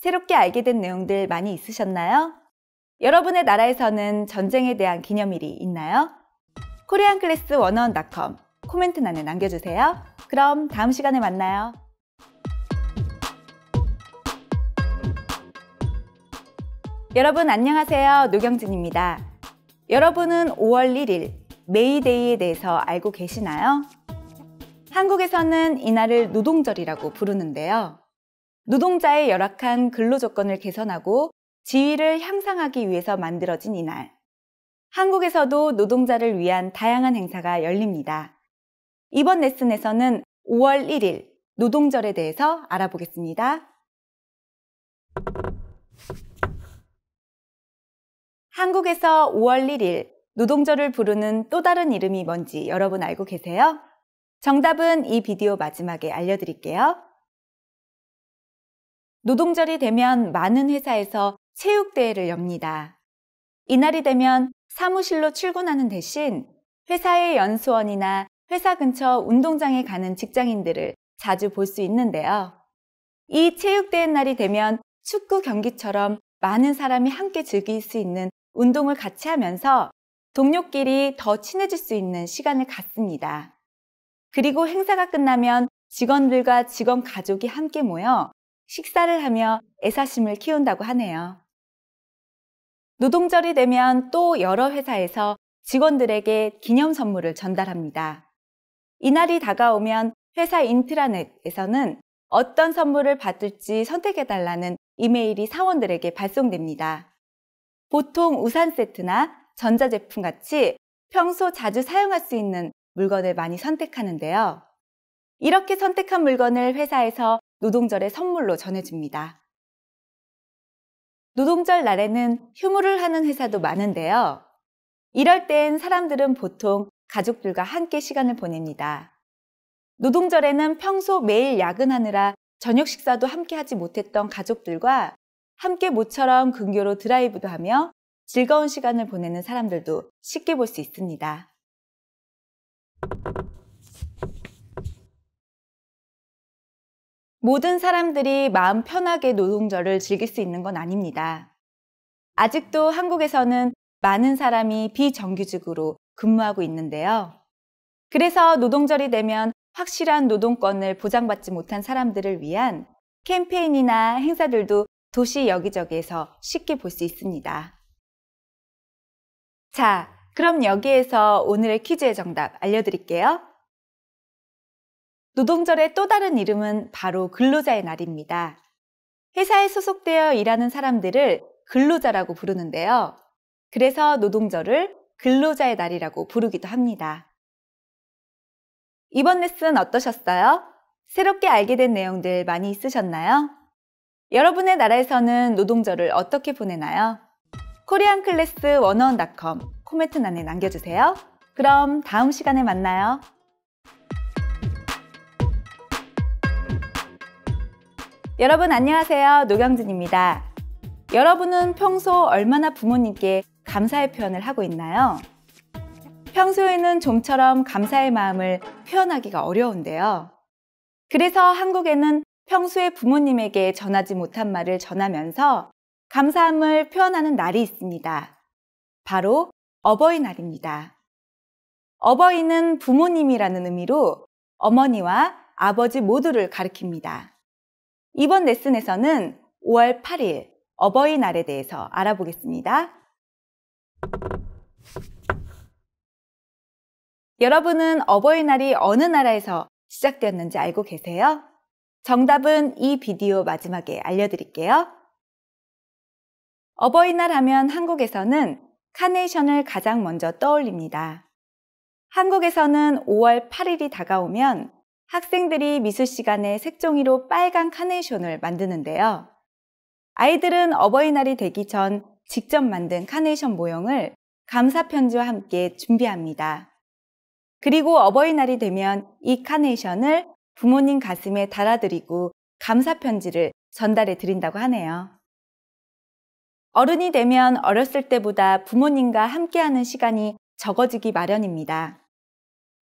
S1: 새롭게 알게 된 내용들 많이 있으셨나요? 여러분의 나라에서는 전쟁에 대한 기념일이 있나요? koreanclass원원.com 코멘트란에 남겨주세요. 그럼 다음 시간에 만나요. 여러분 안녕하세요. 노경진입니다. 여러분은 5월 1일 메이데이에 대해서 알고 계시나요? 한국에서는 이날을 노동절이라고 부르는데요. 노동자의 열악한 근로 조건을 개선하고 지위를 향상하기 위해서 만들어진 이날. 한국에서도 노동자를 위한 다양한 행사가 열립니다. 이번 레슨에서는 5월 1일 노동절에 대해서 알아보겠습니다. 한국에서 5월 1일 노동절을 부르는 또 다른 이름이 뭔지 여러분 알고 계세요? 정답은 이 비디오 마지막에 알려드릴게요. 노동절이 되면 많은 회사에서 체육대회를 엽니다. 이날이 되면 사무실로 출근하는 대신 회사의 연수원이나 회사 근처 운동장에 가는 직장인들을 자주 볼 수 있는데요. 이 체육대회 날이 되면 축구 경기처럼 많은 사람이 함께 즐길 수 있는 운동을 같이 하면서 동료끼리 더 친해질 수 있는 시간을 갖습니다. 그리고 행사가 끝나면 직원들과 직원 가족이 함께 모여 식사를 하며 애사심을 키운다고 하네요. 노동절이 되면 또 여러 회사에서 직원들에게 기념 선물을 전달합니다. 이날이 다가오면 회사 인트라넷에서는 어떤 선물을 받을지 선택해달라는 이메일이 사원들에게 발송됩니다. 보통 우산 세트나 전자제품 같이 평소 자주 사용할 수 있는 물건을 많이 선택하는데요. 이렇게 선택한 물건을 회사에서 노동절의 선물로 전해줍니다. 노동절 날에는 휴무를 하는 회사도 많은데요. 이럴 땐 사람들은 보통 가족들과 함께 시간을 보냅니다. 노동절에는 평소 매일 야근하느라 저녁 식사도 함께 하지 못했던 가족들과 함께 모처럼 근교로 드라이브도 하며 즐거운 시간을 보내는 사람들도 쉽게 볼 수 있습니다. 모든 사람들이 마음 편하게 노동절을 즐길 수 있는 건 아닙니다. 아직도 한국에서는 많은 사람이 비정규직으로 근무하고 있는데요. 그래서 노동절이 되면 확실한 노동권을 보장받지 못한 사람들을 위한 캠페인이나 행사들도 도시 여기저기에서 쉽게 볼 수 있습니다. 자, 그럼 여기에서 오늘의 퀴즈의 정답 알려드릴게요. 노동절의 또 다른 이름은 바로 근로자의 날입니다. 회사에 소속되어 일하는 사람들을 근로자라고 부르는데요. 그래서 노동절을 근로자의 날이라고 부르기도 합니다. 이번 레슨 어떠셨어요? 새롭게 알게 된 내용들 많이 있으셨나요? 여러분의 나라에서는 노동절을 어떻게 보내나요? 코리안 클래스 원어원닷컴 코멘트 난에 남겨주세요. 그럼 다음 시간에 만나요. 여러분 안녕하세요. 노경진입니다. 여러분은 평소 얼마나 부모님께 감사의 표현을 하고 있나요? 평소에는 좀처럼 감사의 마음을 표현하기가 어려운데요. 그래서 한국에는 평소에 부모님에게 전하지 못한 말을 전하면서 감사함을 표현하는 날이 있습니다. 바로 어버이날입니다. 어버이는 부모님이라는 의미로 어머니와 아버지 모두를 가리킵니다. 이번 레슨에서는 5월 8일 어버이날에 대해서 알아보겠습니다. 여러분은 어버이날이 어느 나라에서 시작되었는지 알고 계세요? 정답은 이 비디오 마지막에 알려드릴게요. 어버이날 하면 한국에서는 카네이션을 가장 먼저 떠올립니다. 한국에서는 5월 8일이 다가오면 학생들이 미술 시간에 색종이로 빨간 카네이션을 만드는데요. 아이들은 어버이날이 되기 전 직접 만든 카네이션 모형을 감사편지와 함께 준비합니다. 그리고 어버이날이 되면 이 카네이션을 부모님 가슴에 달아드리고 감사편지를 전달해 드린다고 하네요. 어른이 되면 어렸을 때보다 부모님과 함께하는 시간이 적어지기 마련입니다.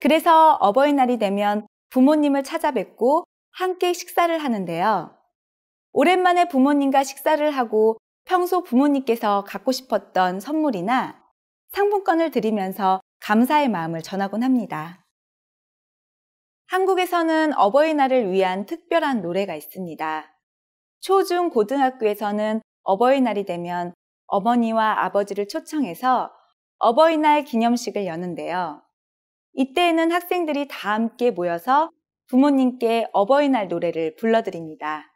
S1: 그래서 어버이날이 되면 부모님을 찾아뵙고 함께 식사를 하는데요. 오랜만에 부모님과 식사를 하고 평소 부모님께서 갖고 싶었던 선물이나 상품권을 드리면서 감사의 마음을 전하곤 합니다. 한국에서는 어버이날을 위한 특별한 노래가 있습니다. 초, 중, 고등학교에서는 어버이날이 되면 어머니와 아버지를 초청해서 어버이날 기념식을 여는데요. 이때에는 학생들이 다 함께 모여서 부모님께 어버이날 노래를 불러드립니다.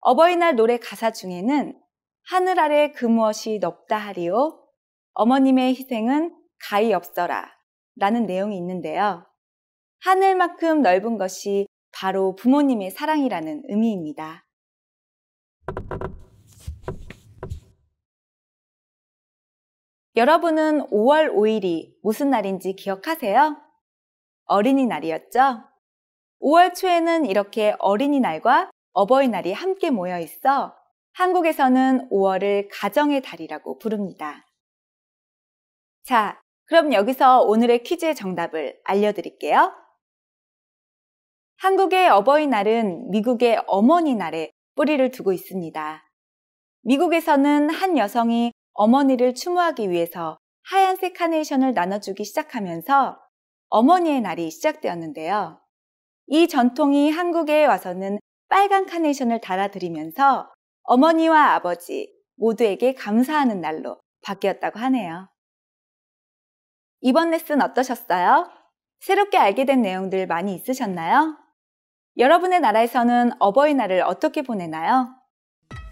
S1: 어버이날 노래 가사 중에는 하늘 아래 그 무엇이 넓다 하리오 어머님의 희생은 가히 없어라 라는 내용이 있는데요. 하늘만큼 넓은 것이 바로 부모님의 사랑이라는 의미입니다. 여러분은 5월 5일이 무슨 날인지 기억하세요? 어린이날이었죠? 5월 초에는 이렇게 어린이날과 어버이날이 함께 모여 있어 한국에서는 5월을 가정의 달이라고 부릅니다. 자, 그럼 여기서 오늘의 퀴즈의 정답을 알려드릴게요. 한국의 어버이날은 미국의 어머니날에 뿌리를 두고 있습니다. 미국에서는 한 여성이 어머니를 추모하기 위해서 하얀색 카네이션을 나눠주기 시작하면서 어머니의 날이 시작되었는데요. 이 전통이 한국에 와서는 빨간 카네이션을 달아드리면서 어머니와 아버지 모두에게 감사하는 날로 바뀌었다고 하네요. 이번 레슨 어떠셨어요? 새롭게 알게 된 내용들 많이 있으셨나요? 여러분의 나라에서는 어버이날을 어떻게 보내나요?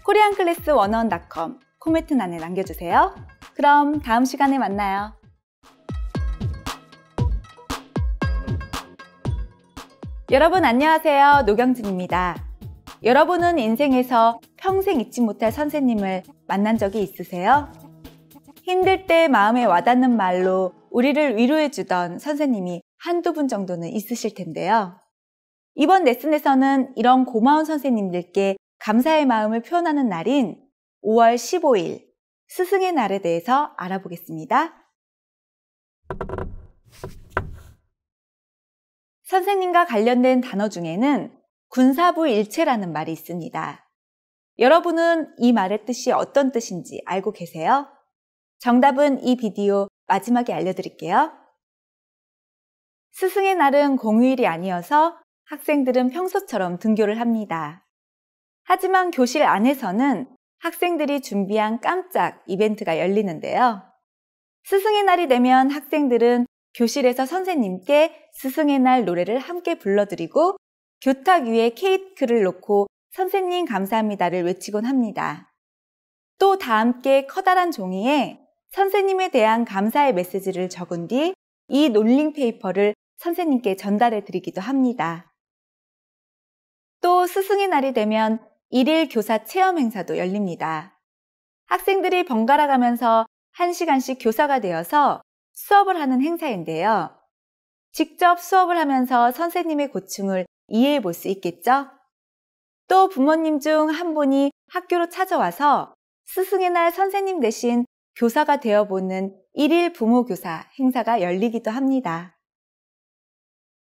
S1: 코리안클래스 c l a s 1 c o m 코멘트 안에 남겨주세요. 그럼 다음 시간에 만나요. 여러분 안녕하세요. 노경진입니다. 여러분은 인생에서 평생 잊지 못할 선생님을 만난 적이 있으세요? 힘들 때 마음에 와닿는 말로 우리를 위로해주던 선생님이 한두 분 정도는 있으실 텐데요. 이번 레슨에서는 이런 고마운 선생님들께 감사의 마음을 표현하는 날인 5월 15일 스승의 날에 대해서 알아보겠습니다. 선생님과 관련된 단어 중에는 군사부 일체라는 말이 있습니다. 여러분은 이 말의 뜻이 어떤 뜻인지 알고 계세요? 정답은 이 비디오 마지막에 알려드릴게요. 스승의 날은 공휴일이 아니어서 학생들은 평소처럼 등교를 합니다. 하지만 교실 안에서는 학생들이 준비한 깜짝 이벤트가 열리는데요. 스승의 날이 되면 학생들은 교실에서 선생님께 스승의 날 노래를 함께 불러드리고 교탁 위에 케이크를 놓고 선생님 감사합니다를 외치곤 합니다. 또 다 함께 커다란 종이에 선생님에 대한 감사의 메시지를 적은 뒤 이 놀링 페이퍼를 선생님께 전달해 드리기도 합니다. 또 스승의 날이 되면 일일 교사 체험 행사도 열립니다. 학생들이 번갈아 가면서 1시간씩 교사가 되어서 수업을 하는 행사인데요. 직접 수업을 하면서 선생님의 고충을 이해해 볼 수 있겠죠? 또 부모님 중 한 분이 학교로 찾아와서 스승의 날 선생님 대신 교사가 되어보는 1일 부모교사 행사가 열리기도 합니다.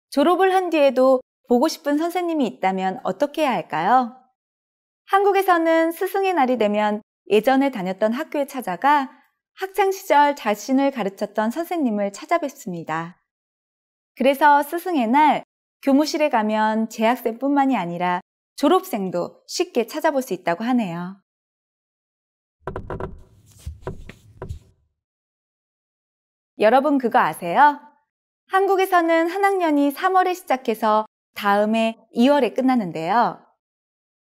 S1: 졸업을 한 뒤에도 보고 싶은 선생님이 있다면 어떻게 해야 할까요? 한국에서는 스승의 날이 되면 예전에 다녔던 학교에 찾아가 학창시절 자신을 가르쳤던 선생님을 찾아뵙습니다. 그래서 스승의 날 교무실에 가면 재학생뿐만이 아니라 졸업생도 쉽게 찾아볼 수 있다고 하네요. 여러분 그거 아세요? 한국에서는 한 학년이 3월에 시작해서 다음에 2월에 끝나는데요.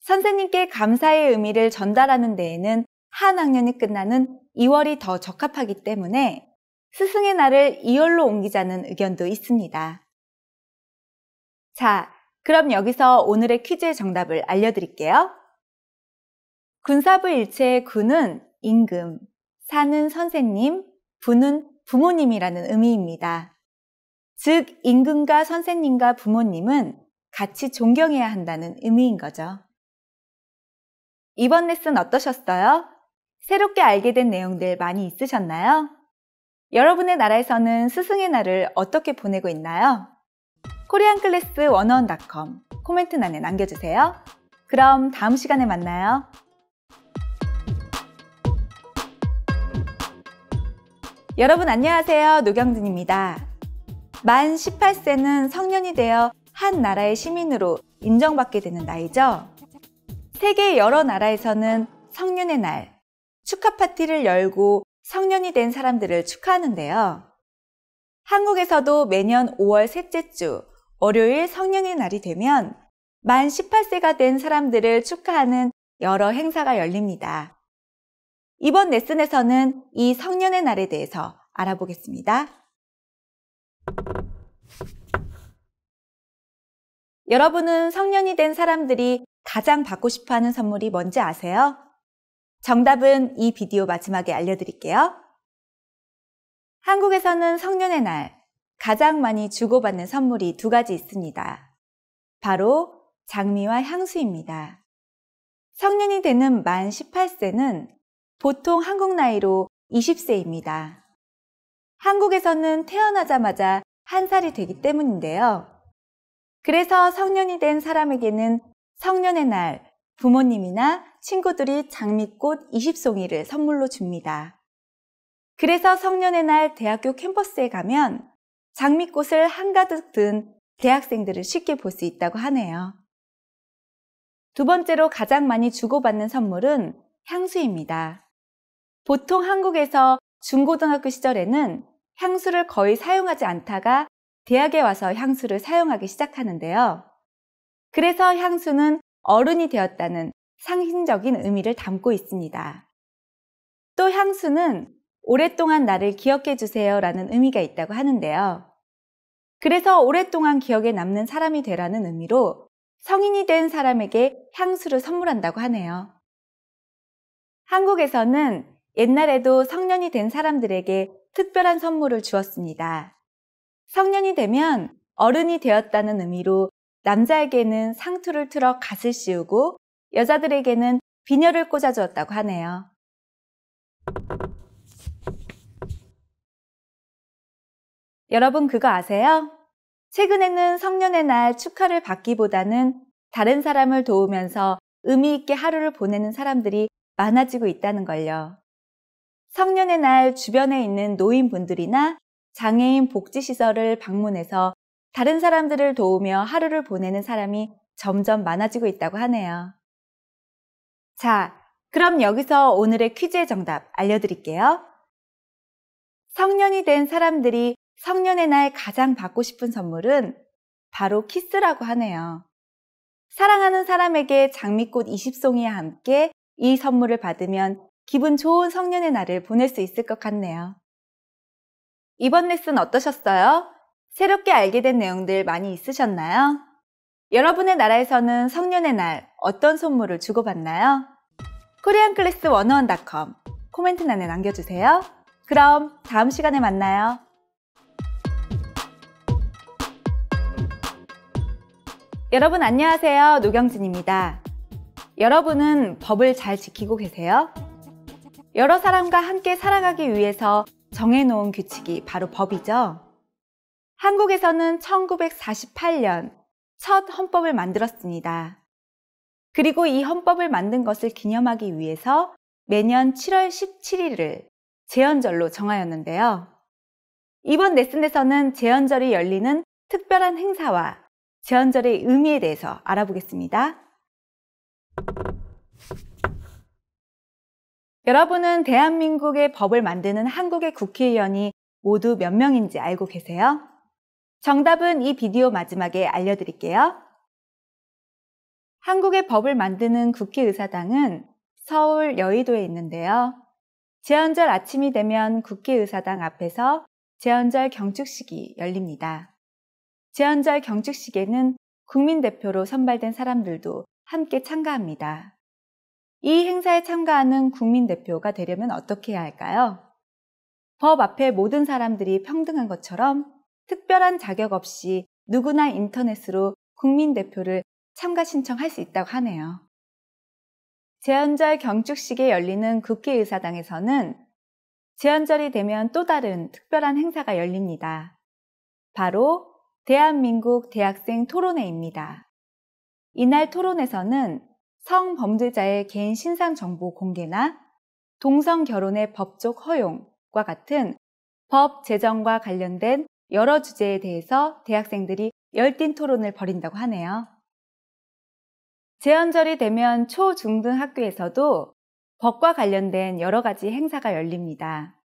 S1: 선생님께 감사의 의미를 전달하는 데에는 한 학년이 끝나는 2월이 더 적합하기 때문에 스승의 날을 2월로 옮기자는 의견도 있습니다. 자, 그럼 여기서 오늘의 퀴즈의 정답을 알려드릴게요. 군사부 일체의 군은 임금, 사는 선생님, 부는 부모님이라는 의미입니다. 즉, 임금과 선생님과 부모님은 같이 존경해야 한다는 의미인 거죠. 이번 레슨 어떠셨어요? 새롭게 알게 된 내용들 많이 있으셨나요? 여러분의 나라에서는 스승의 날을 어떻게 보내고 있나요? 코리안 클래스 원어 c o m 코멘트란에 남겨주세요. 그럼 다음 시간에 만나요. 여러분 안녕하세요. 노경진입니다. 만 18세는 성년이 되어 한 나라의 시민으로 인정받게 되는 나이죠. 세계 여러 나라에서는 성년의 날, 축하 파티를 열고 성년이 된 사람들을 축하하는데요. 한국에서도 매년 5월 셋째 주 월요일 성년의 날이 되면 만 18세가 된 사람들을 축하하는 여러 행사가 열립니다. 이번 레슨에서는 이 성년의 날에 대해서 알아보겠습니다. 여러분은 성년이 된 사람들이 가장 받고 싶어 하는 선물이 뭔지 아세요? 정답은 이 비디오 마지막에 알려드릴게요. 한국에서는 성년의 날 가장 많이 주고받는 선물이 두 가지 있습니다. 바로 장미와 향수입니다. 성년이 되는 만 18세는 보통 한국 나이로 20세입니다. 한국에서는 태어나자마자 한 살이 되기 때문인데요. 그래서 성년이 된 사람에게는 성년의 날 부모님이나 친구들이 장미꽃 20송이를 선물로 줍니다. 그래서 성년의 날 대학교 캠퍼스에 가면 장미꽃을 한가득 든 대학생들을 쉽게 볼 수 있다고 하네요. 두 번째로 가장 많이 주고받는 선물은 향수입니다. 보통 한국에서 중고등학교 시절에는 향수를 거의 사용하지 않다가 대학에 와서 향수를 사용하기 시작하는데요. 그래서 향수는 어른이 되었다는 상징적인 의미를 담고 있습니다. 또 향수는 오랫동안 나를 기억해 주세요 라는 의미가 있다고 하는데요. 그래서 오랫동안 기억에 남는 사람이 되라는 의미로 성인이 된 사람에게 향수를 선물한다고 하네요. 한국에서는 옛날에도 성년이 된 사람들에게 특별한 선물을 주었습니다. 성년이 되면 어른이 되었다는 의미로 남자에게는 상투를 틀어 갓을 씌우고 여자들에게는 비녀를 꽂아주었다고 하네요. 여러분 그거 아세요? 최근에는 성년의 날 축하를 받기보다는 다른 사람을 도우면서 의미 있게 하루를 보내는 사람들이 많아지고 있다는 걸요. 성년의 날 주변에 있는 노인분들이나 장애인 복지시설을 방문해서 다른 사람들을 도우며 하루를 보내는 사람이 점점 많아지고 있다고 하네요. 자, 그럼 여기서 오늘의 퀴즈의 정답 알려드릴게요. 성년이 된 사람들이 성년의 날 가장 받고 싶은 선물은 바로 키스라고 하네요. 사랑하는 사람에게 장미꽃 20송이와 함께 이 선물을 받으면 기분 좋은 성년의 날을 보낼 수 있을 것 같네요. 이번 레슨 어떠셨어요? 새롭게 알게 된 내용들 많이 있으셨나요? 여러분의 나라에서는 성년의 날 어떤 선물을 주고받나요? 코리안 클래스 원어원닷컴 코멘트란에 남겨주세요. 그럼 다음 시간에 만나요. 여러분 안녕하세요. 노경진입니다. 여러분은 법을 잘 지키고 계세요? 여러 사람과 함께 살아가기 위해서 정해놓은 규칙이 바로 법이죠. 한국에서는 1948년 첫 헌법을 만들었습니다. 그리고 이 헌법을 만든 것을 기념하기 위해서 매년 7월 17일을 제헌절로 정하였는데요. 이번 레슨에서는 제헌절이 열리는 특별한 행사와 제헌절의 의미에 대해서 알아보겠습니다. 여러분은 대한민국의 법을 만드는 한국의 국회의원이 모두 몇 명인지 알고 계세요? 정답은 이 비디오 마지막에 알려드릴게요. 한국의 법을 만드는 국회의사당은 서울 여의도에 있는데요. 제헌절 아침이 되면 국회의사당 앞에서 제헌절 경축식이 열립니다. 제헌절 경축식에는 국민대표로 선발된 사람들도 함께 참가합니다. 이 행사에 참가하는 국민대표가 되려면 어떻게 해야 할까요? 법 앞에 모든 사람들이 평등한 것처럼 특별한 자격 없이 누구나 인터넷으로 국민 대표를 참가 신청할 수 있다고 하네요. 제헌절 경축식에 열리는 국회의사당에서는 제헌절이 되면 또 다른 특별한 행사가 열립니다. 바로 대한민국 대학생 토론회입니다. 이날 토론에서는 성범죄자의 개인 신상 정보 공개나 동성 결혼의 법적 허용과 같은 법 제정과 관련된 여러 주제에 대해서 대학생들이 열띤 토론을 벌인다고 하네요. 재헌절이 되면 초, 중, 등 학교에서도 법과 관련된 여러 가지 행사가 열립니다.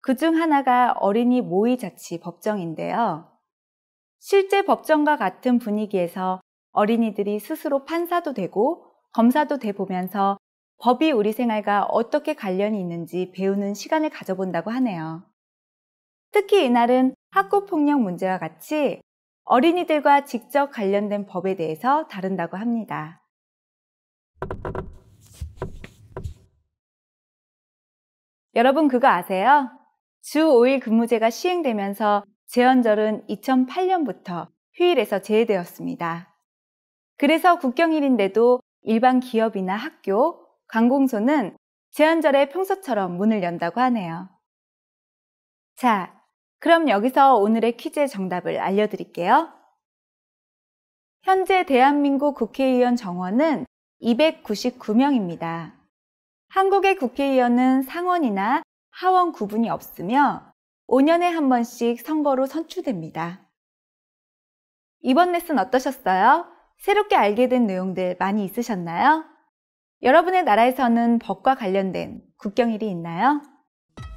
S1: 그 중 하나가 어린이 모의 자치 법정인데요. 실제 법정과 같은 분위기에서 어린이들이 스스로 판사도 되고 검사도 돼 보면서 법이 우리 생활과 어떻게 관련이 있는지 배우는 시간을 가져본다고 하네요. 특히 이날은 학교폭력 문제와 같이 어린이들과 직접 관련된 법에 대해서 다룬다고 합니다. 여러분 그거 아세요? 주 5일 근무제가 시행되면서 제헌절은 2008년부터 휴일에서 제외되었습니다. 그래서 국경일인데도 일반 기업이나 학교, 관공서는 제헌절에 평소처럼 문을 연다고 하네요. 자, 그럼 여기서 오늘의 퀴즈의 정답을 알려드릴게요. 현재 대한민국 국회의원 정원은 299명입니다. 한국의 국회의원은 상원이나 하원 구분이 없으며 5년에 한 번씩 선거로 선출됩니다. 이번 레슨 어떠셨어요? 새롭게 알게 된 내용들 많이 있으셨나요? 여러분의 나라에서는 법과 관련된 국경일이 있나요?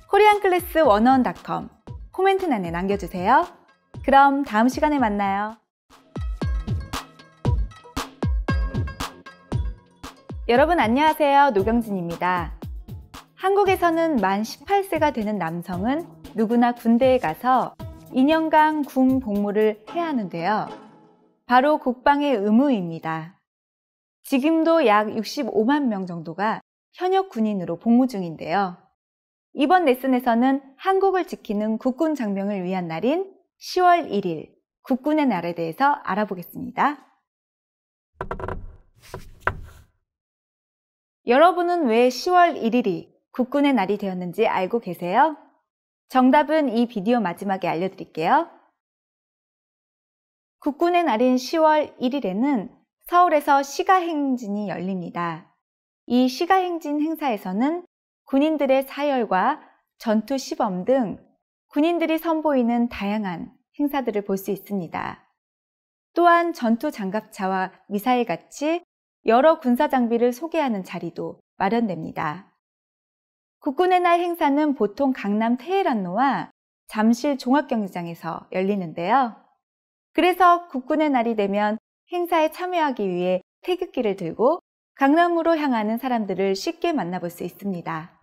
S1: 코리안클래스 원어원닷컴 코멘트란에 남겨주세요. 그럼 다음 시간에 만나요. 여러분 안녕하세요. 노경진입니다. 한국에서는 만 18세가 되는 남성은 누구나 군대에 가서 2년간 군 복무를 해야 하는데요. 바로 국방의 의무입니다. 지금도 약 65만 명 정도가 현역 군인으로 복무 중인데요. 이번 레슨에서는 한국을 지키는 국군 장병을 위한 날인 10월 1일 국군의 날에 대해서 알아보겠습니다. 여러분은 왜 10월 1일이 국군의 날이 되었는지 알고 계세요? 정답은 이 비디오 마지막에 알려드릴게요. 국군의 날인 10월 1일에는 서울에서 시가행진이 열립니다. 이 시가행진 행사에서는 군인들의 사열과 전투 시범 등 군인들이 선보이는 다양한 행사들을 볼 수 있습니다. 또한 전투 장갑차와 미사일 같이 여러 군사 장비를 소개하는 자리도 마련됩니다. 국군의 날 행사는 보통 강남 테헤란로와 잠실 종합경기장에서 열리는데요. 그래서 국군의 날이 되면 행사에 참여하기 위해 태극기를 들고 강남으로 향하는 사람들을 쉽게 만나볼 수 있습니다.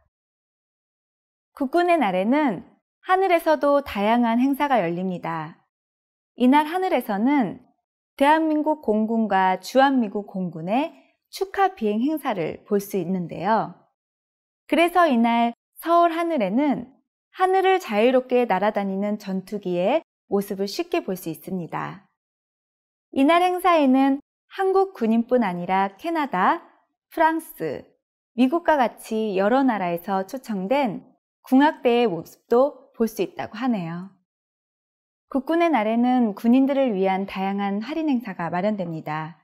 S1: 국군의 날에는 하늘에서도 다양한 행사가 열립니다. 이날 하늘에서는 대한민국 공군과 주한미국 공군의 축하 비행 행사를 볼 수 있는데요. 그래서 이날 서울 하늘에는 하늘을 자유롭게 날아다니는 전투기의 모습을 쉽게 볼 수 있습니다. 이날 행사에는 한국 군인뿐 아니라 캐나다, 프랑스, 미국과 같이 여러 나라에서 초청된 궁학대의 모습도 볼 수 있다고 하네요. 국군의 날에는 군인들을 위한 다양한 할인 행사가 마련됩니다.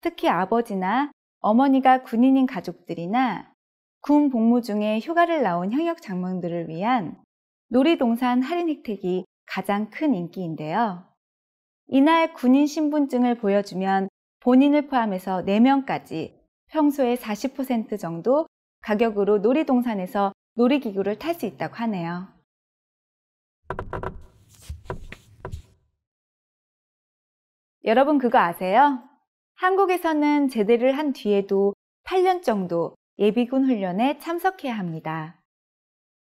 S1: 특히 아버지나 어머니가 군인인 가족들이나 군 복무 중에 휴가를 나온 현역 장병들을 위한 놀이동산 할인 혜택이 가장 큰 인기인데요. 이날 군인 신분증을 보여주면 본인을 포함해서 4명까지 평소의 40% 정도 가격으로 놀이동산에서 놀이기구를 탈 수 있다고 하네요. 여러분 그거 아세요? 한국에서는 제대를 한 뒤에도 8년 정도 예비군 훈련에 참석해야 합니다.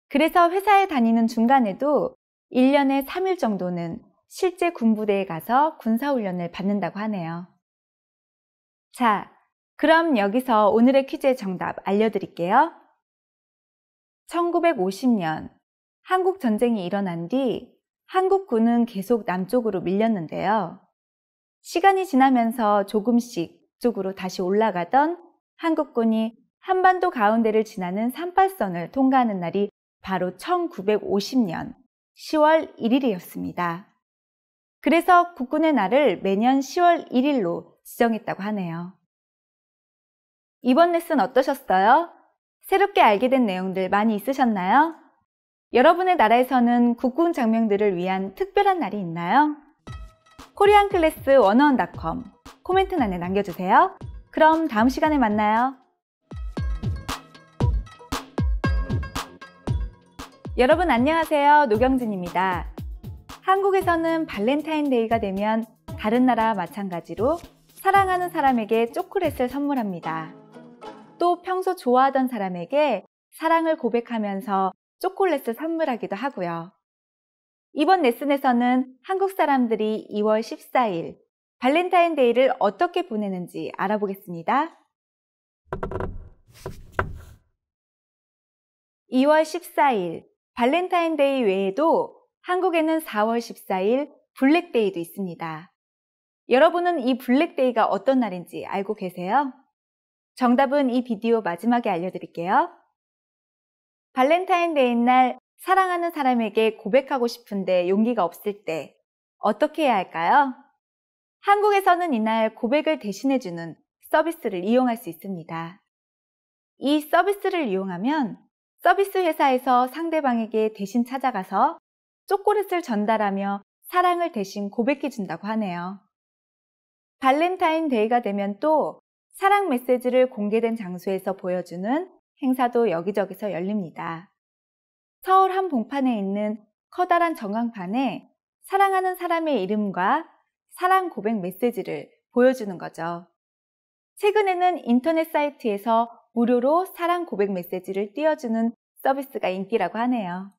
S1: 그래서 회사에 다니는 중간에도 1년에 3일 정도는 실제 군부대에 가서 군사훈련을 받는다고 하네요. 자, 그럼 여기서 오늘의 퀴즈의 정답 알려드릴게요. 1950년 한국 전쟁이 일어난 뒤 한국군은 계속 남쪽으로 밀렸는데요. 시간이 지나면서 조금씩 쪽으로 다시 올라가던 한국군이 한반도 가운데를 지나는 산발선을 통과하는 날이 바로 1950년 10월 1일이었습니다. 그래서 국군의 날을 매년 10월 1일로 지정했다고 하네요. 이번 레슨 어떠셨어요? 새롭게 알게 된 내용들 많이 있으셨나요? 여러분의 나라에서는 국군 장병들을 위한 특별한 날이 있나요? 코리안 클래스 원어원닷컴 코멘트란에 남겨주세요. 그럼 다음 시간에 만나요. 여러분 안녕하세요. 노경진입니다. 한국에서는 발렌타인데이가 되면 다른 나라와 마찬가지로 사랑하는 사람에게 초콜릿을 선물합니다. 또 평소 좋아하던 사람에게 사랑을 고백하면서 초콜릿을 선물하기도 하고요. 이번 레슨에서는 한국 사람들이 2월 14일 발렌타인데이를 어떻게 보내는지 알아보겠습니다. 2월 14일 발렌타인데이 외에도 한국에는 4월 14일 블랙데이도 있습니다. 여러분은 이 블랙데이가 어떤 날인지 알고 계세요? 정답은 이 비디오 마지막에 알려드릴게요. 발렌타인데이 날 사랑하는 사람에게 고백하고 싶은데 용기가 없을 때 어떻게 해야 할까요? 한국에서는 이날 고백을 대신해주는 서비스를 이용할 수 있습니다. 이 서비스를 이용하면 서비스 회사에서 상대방에게 대신 찾아가서 초콜릿을 전달하며 사랑을 대신 고백해준다고 하네요. 발렌타인 데이가 되면 또 사랑 메시지를 공개된 장소에서 보여주는 행사도 여기저기서 열립니다. 서울 한 봉판에 있는 커다란 전광판에 사랑하는 사람의 이름과 사랑 고백 메시지를 보여주는 거죠. 최근에는 인터넷 사이트에서 무료로 사랑 고백 메시지를 띄워주는 서비스가 인기라고 하네요.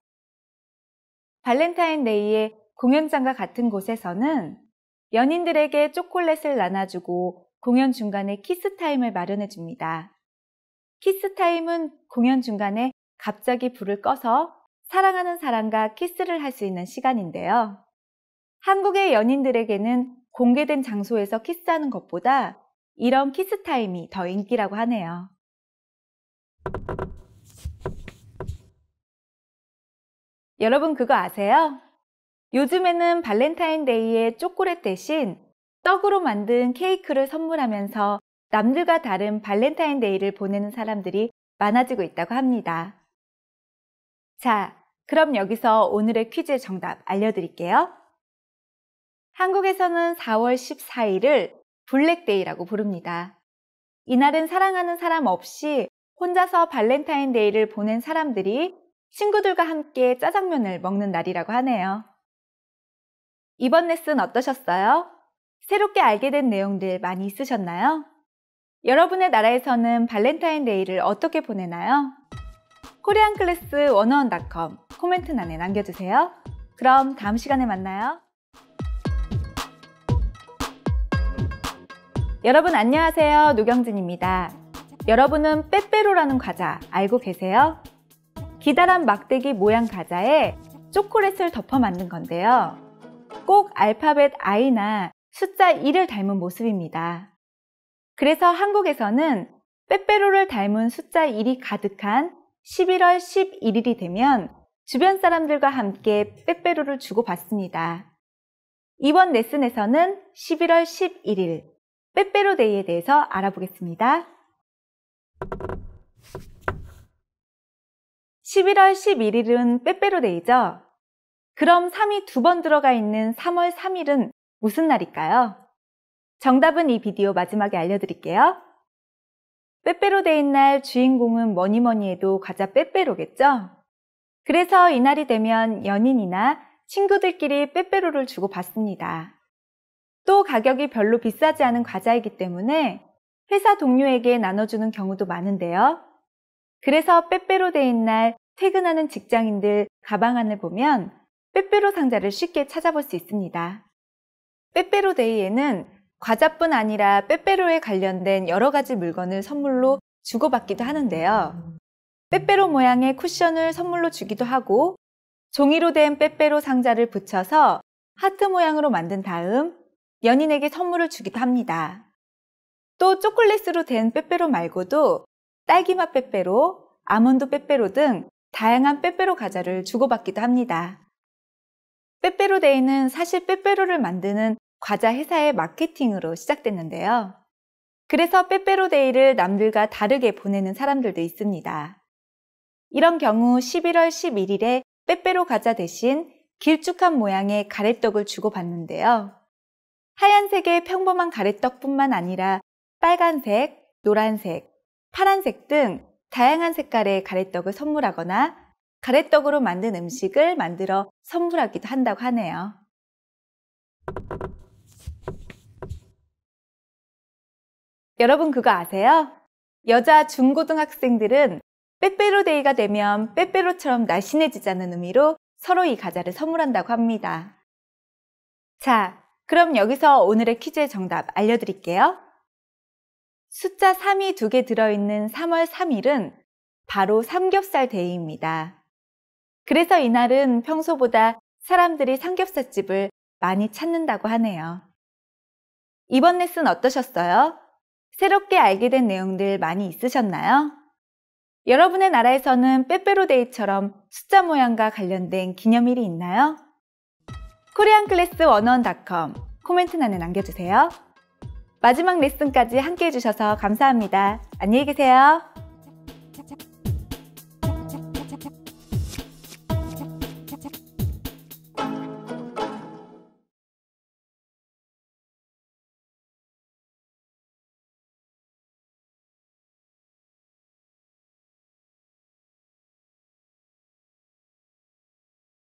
S1: 발렌타인데이의 공연장과 같은 곳에서는 연인들에게 초콜릿을 나눠주고 공연 중간에 키스타임을 마련해 줍니다. 키스타임은 공연 중간에 갑자기 불을 꺼서 사랑하는 사람과 키스를 할 수 있는 시간인데요. 한국의 연인들에게는 공개된 장소에서 키스하는 것보다 이런 키스타임이 더 인기라고 하네요. 여러분 그거 아세요? 요즘에는 발렌타인데이에 초콜릿 대신 떡으로 만든 케이크를 선물하면서 남들과 다른 발렌타인데이를 보내는 사람들이 많아지고 있다고 합니다. 자, 그럼 여기서 오늘의 퀴즈의 정답 알려드릴게요. 한국에서는 4월 14일을 블랙데이라고 부릅니다. 이날은 사랑하는 사람 없이 혼자서 발렌타인데이를 보낸 사람들이 친구들과 함께 짜장면을 먹는 날이라고 하네요. 이번 레슨 어떠셨어요? 새롭게 알게 된 내용들 많이 있으셨나요? 여러분의 나라에서는 발렌타인데이를 어떻게 보내나요? 코리안 클래스 원어원닷컴 코멘트란에 남겨주세요. 그럼 다음 시간에 만나요. 여러분 안녕하세요. 노경진입니다. 여러분은 빼빼로라는 과자 알고 계세요? 기다란 막대기 모양 과자에 초콜릿을 덮어 만든 건데요. 꼭 알파벳 I나 숫자 1을 닮은 모습입니다. 그래서 한국에서는 빼빼로를 닮은 숫자 1이 가득한 11월 11일이 되면 주변 사람들과 함께 빼빼로를 주고받습니다. 이번 레슨에서는 11월 11일 빼빼로 데이에 대해서 알아보겠습니다. 11월 11일은 빼빼로 데이죠? 그럼 3이 두 번 들어가 있는 3월 3일은 무슨 날일까요? 정답은 이 비디오 마지막에 알려드릴게요. 빼빼로 데인 날 주인공은 뭐니 뭐니 해도 과자 빼빼로겠죠? 그래서 이날이 되면 연인이나 친구들끼리 빼빼로를 주고 받습니다. 또 가격이 별로 비싸지 않은 과자이기 때문에 회사 동료에게 나눠주는 경우도 많은데요. 그래서 빼빼로 데인 날 퇴근하는 직장인들 가방 안을 보면 빼빼로 상자를 쉽게 찾아볼 수 있습니다. 빼빼로데이에는 과자뿐 아니라 빼빼로에 관련된 여러 가지 물건을 선물로 주고받기도 하는데요. 빼빼로 모양의 쿠션을 선물로 주기도 하고 종이로 된 빼빼로 상자를 붙여서 하트 모양으로 만든 다음 연인에게 선물을 주기도 합니다. 또 초콜릿으로 된 빼빼로 말고도 딸기맛 빼빼로, 아몬드 빼빼로 등 다양한 빼빼로 과자를 주고받기도 합니다. 빼빼로 데이는 사실 빼빼로를 만드는 과자 회사의 마케팅으로 시작됐는데요. 그래서 빼빼로데이를 남들과 다르게 보내는 사람들도 있습니다. 이런 경우 11월 11일에 빼빼로 과자 대신 길쭉한 모양의 가래떡을 주고받는데요. 하얀색의 평범한 가래떡뿐만 아니라 빨간색, 노란색, 파란색 등 다양한 색깔의 가래떡을 선물하거나 가래떡으로 만든 음식을 만들어 선물하기도 한다고 하네요. 여러분 그거 아세요? 여자 중고등학생들은 빼빼로데이가 되면 빼빼로처럼 날씬해지자는 의미로 서로 이 과자를 선물한다고 합니다. 자, 그럼 여기서 오늘의 퀴즈의 정답 알려드릴게요. 숫자 3이 두 개 들어있는 3월 3일은 바로 삼겹살 데이입니다. 그래서 이날은 평소보다 사람들이 삼겹살집을 많이 찾는다고 하네요. 이번 레슨 어떠셨어요? 새롭게 알게 된 내용들 많이 있으셨나요? 여러분의 나라에서는 빼빼로데이처럼 숫자 모양과 관련된 기념일이 있나요? 코리안클래스 c l a s 1 0 1 c o m 코멘트란에 남겨주세요. 마지막 레슨까지 함께 해주셔서 감사합니다. 안녕히 계세요.